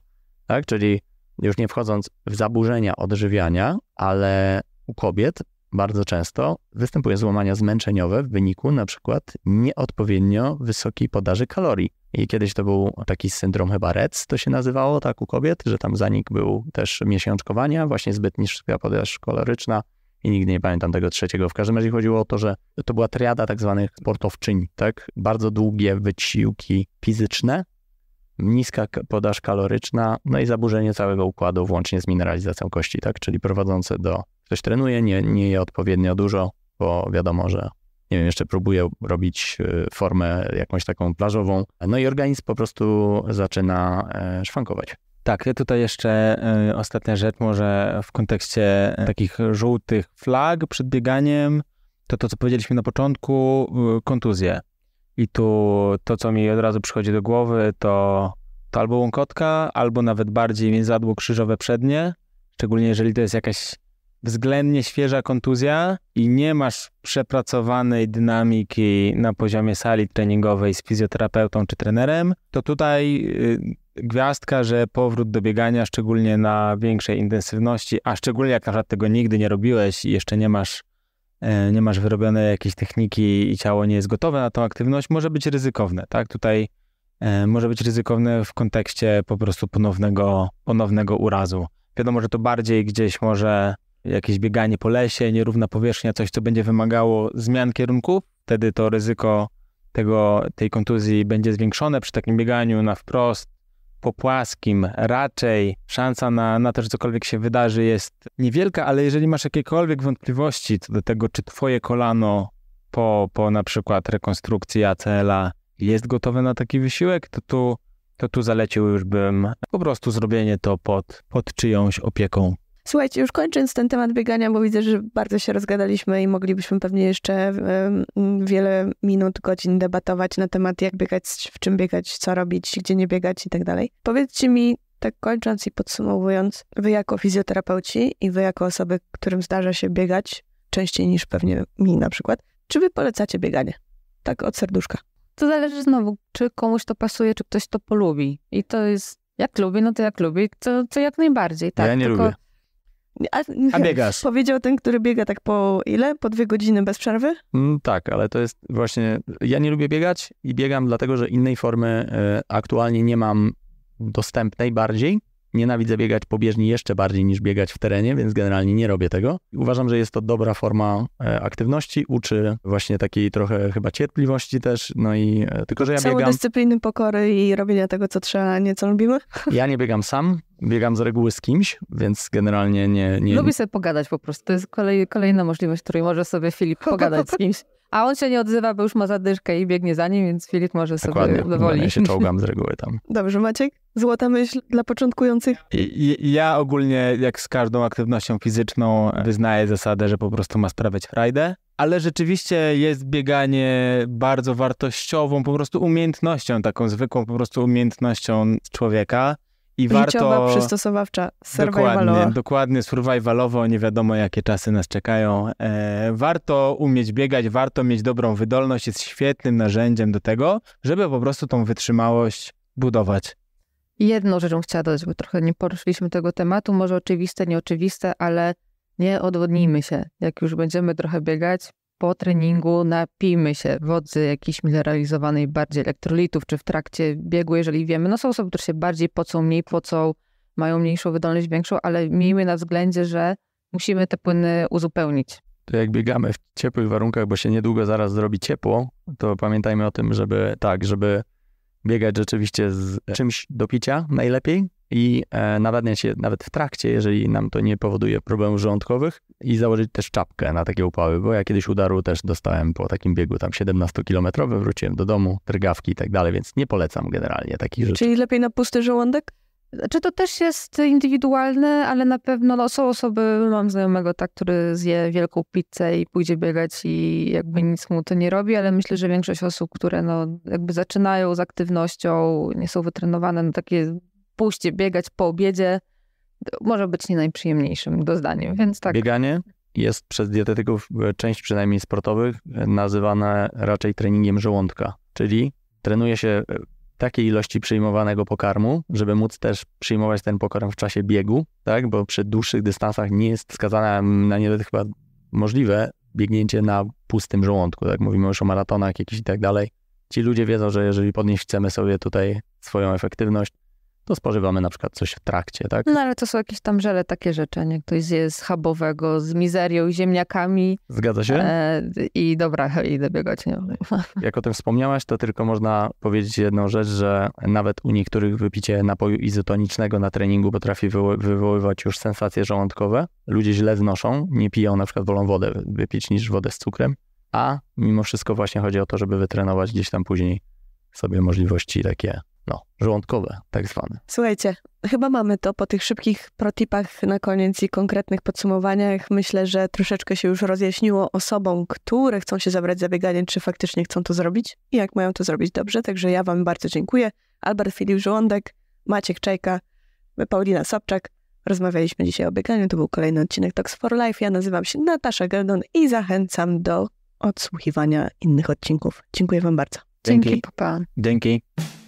tak? Czyli już nie wchodząc w zaburzenia odżywiania, ale u kobiet bardzo często występuje złamania zmęczeniowe w wyniku np. nieodpowiednio wysokiej podaży kalorii. I kiedyś to był taki syndrom chyba REC, to się nazywało tak u kobiet, że tam zanik był też miesiączkowania, właśnie zbyt niższa podaż kaloryczna i nigdy nie pamiętam tego trzeciego. W każdym razie chodziło o to, że to była triada tak zwanych sportowczyń, tak? Bardzo długie wysiłki fizyczne, niska podaż kaloryczna, no i zaburzenie całego układu, włącznie z mineralizacją kości, tak? Czyli prowadzące do, ktoś trenuje, nie, nie je odpowiednio dużo, bo wiadomo, że nie wiem, jeszcze próbuję robić y, formę jakąś taką plażową, no i organizm po prostu zaczyna e, szwankować. Tak, tutaj jeszcze e, ostatnia rzecz, może w kontekście e, takich żółtych flag przed bieganiem, to to, co powiedzieliśmy na początku, y, kontuzje. I tu to, co mi od razu przychodzi do głowy, to, to albo łąkotka, albo nawet bardziej więzadło krzyżowe przednie, szczególnie jeżeli to jest jakaś względnie świeża kontuzja i nie masz przepracowanej dynamiki na poziomie sali treningowej z fizjoterapeutą czy trenerem, to tutaj y, gwiazdka, że powrót do biegania, szczególnie na większej intensywności, a szczególnie jak na przykład tego nigdy nie robiłeś i jeszcze nie masz E, nie masz wyrobione jakiejś techniki i ciało nie jest gotowe na tą aktywność, może być ryzykowne, tak? Tutaj e, może być ryzykowne w kontekście po prostu ponownego, ponownego urazu. Wiadomo, że to bardziej gdzieś może jakieś bieganie po lesie, nierówna powierzchnia, coś, co będzie wymagało zmian kierunku, wtedy to ryzyko tego, tej kontuzji będzie zwiększone przy takim bieganiu na wprost, po płaskim. Raczej szansa na, na to, że cokolwiek się wydarzy jest niewielka, ale jeżeli masz jakiekolwiek wątpliwości co do tego, czy twoje kolano po, po na przykład rekonstrukcji ACL-a jest gotowe na taki wysiłek, to tu, to tu zalecił już bym po prostu zrobienie to pod, pod czyjąś opieką. Słuchajcie, już kończąc ten temat biegania, bo widzę, że bardzo się rozgadaliśmy i moglibyśmy pewnie jeszcze wiele minut, godzin debatować na temat, jak biegać, w czym biegać, co robić, gdzie nie biegać i tak dalej. Powiedzcie mi, tak kończąc i podsumowując, wy jako fizjoterapeuci i wy jako osoby, którym zdarza się biegać częściej niż pewnie mi na przykład, czy wy polecacie bieganie? Tak od serduszka. To zależy znowu, czy komuś to pasuje, czy ktoś to polubi. I to jest, jak lubi, no to jak lubi, to, to jak najbardziej. Tak? Ja nie Tylko lubię. A, A biegasz. [LAUGHS] Powiedział ten, który biega tak po ile? Po dwie godziny bez przerwy? Mm, tak, ale to jest właśnie. Ja nie lubię biegać i biegam dlatego, że innej formy y, aktualnie nie mam dostępnej bardziej. Nienawidzę biegać po bieżni jeszcze bardziej niż biegać w terenie, więc generalnie nie robię tego. Uważam, że jest to dobra forma e, aktywności, uczy właśnie takiej trochę chyba cierpliwości też, no i e, tylko, że ja Całe biegam... dyscypliny pokory i robienia tego, co trzeba, nie co lubimy. [LAUGHS] Ja nie biegam sam, biegam z reguły z kimś, więc generalnie nie... nie... Lubię sobie pogadać po prostu, to jest kolej, kolejna możliwość, której może sobie Filip pogadać z kimś. [LAUGHS] A on się nie odzywa, bo już ma zadyszkę i biegnie za nim, więc Filip może Dokładnie. sobie dowolić. Ja się czołgam z reguły tam. Dobrze, Maciek? Złota myśl dla początkujących? Ja ogólnie, jak z każdą aktywnością fizyczną, wyznaję zasadę, że po prostu ma sprawiać frajdę, ale rzeczywiście jest bieganie bardzo wartościową, po prostu umiejętnością, taką zwykłą po prostu umiejętnością człowieka. I warto... przystosowawcza, survivalowa. Dokładnie, dokładnie, survivalowo, nie wiadomo jakie czasy nas czekają. E, warto umieć biegać, warto mieć dobrą wydolność, jest świetnym narzędziem do tego, żeby po prostu tą wytrzymałość budować. Jedną rzeczą chciała dodać, bo trochę nie poruszyliśmy tego tematu, może oczywiste, nieoczywiste, ale nie odwodnijmy się. Jak już będziemy trochę biegać, po treningu napijmy się wody jakiejś mineralizowanej, bardziej elektrolitów, czy w trakcie biegu, jeżeli wiemy. No są osoby, które się bardziej pocą, mniej pocą, mają mniejszą wydolność, większą, ale miejmy na względzie, że musimy te płyny uzupełnić. To jak biegamy w ciepłych warunkach, bo się niedługo zaraz zrobi ciepło, to pamiętajmy o tym, żeby tak, żeby biegać rzeczywiście z czymś do picia najlepiej, i e, nawadniać je nawet w trakcie, jeżeli nam to nie powoduje problemów żołądkowych i założyć też czapkę na takie upały, bo ja kiedyś udaru też dostałem po takim biegu tam 17-kilometrowym, wróciłem do domu, drgawki i tak dalej, więc nie polecam generalnie takich rzeczy. Czyli lepiej na pusty żołądek? Czy to też jest indywidualne, ale na pewno no, są osoby, mam znajomego, tak, który zje wielką pizzę i pójdzie biegać i jakby nic mu to nie robi, ale myślę, że większość osób, które no, jakby zaczynają z aktywnością, nie są wytrenowane, no takie pójście biegać po obiedzie może być nie najprzyjemniejszym doznaniem, więc tak. Bieganie jest przez dietetyków, część przynajmniej sportowych, nazywane raczej treningiem żołądka, czyli trenuje się e, takiej ilości przyjmowanego pokarmu, żeby móc też przyjmować ten pokarm w czasie biegu, tak? bo przy dłuższych dystansach nie jest skazane na nawet chyba możliwe biegnięcie na pustym żołądku. Tak mówimy już o maratonach jakichś i tak dalej. Ci ludzie wiedzą, że jeżeli podnieść chcemy sobie tutaj swoją efektywność, to no, spożywamy na przykład coś w trakcie, tak? No ale to są jakieś tam żele, takie rzeczy, nie? Ktoś zje z chabowego, z mizerią, ziemniakami. Zgadza się? E, I dobra, [LAUGHS] idę biegać, nie? [LAUGHS] Jak o tym wspomniałaś, to tylko można powiedzieć jedną rzecz, że nawet u niektórych wypicie napoju izotonicznego na treningu potrafi wywoływać już sensacje żołądkowe. Ludzie źle znoszą, nie piją, na przykład wolą wodę wypić niż wodę z cukrem, a mimo wszystko właśnie chodzi o to, żeby wytrenować gdzieś tam później sobie możliwości takie no, żołądkowe tak zwane. Słuchajcie, chyba mamy to po tych szybkich protipach na koniec i konkretnych podsumowaniach. Myślę, że troszeczkę się już rozjaśniło osobom, które chcą się zabrać za bieganie, czy faktycznie chcą to zrobić i jak mają to zrobić dobrze. Także ja wam bardzo dziękuję. Albert Filip Żołądek, Maciek Czajka, Paulina Sobczak. Rozmawialiśmy dzisiaj o bieganiu. To był kolejny odcinek Talks for Life. Ja nazywam się Natasza Geldon i zachęcam do odsłuchiwania innych odcinków. Dziękuję wam bardzo. Dzięki. Dzięki. Pa, pa. Dzięki.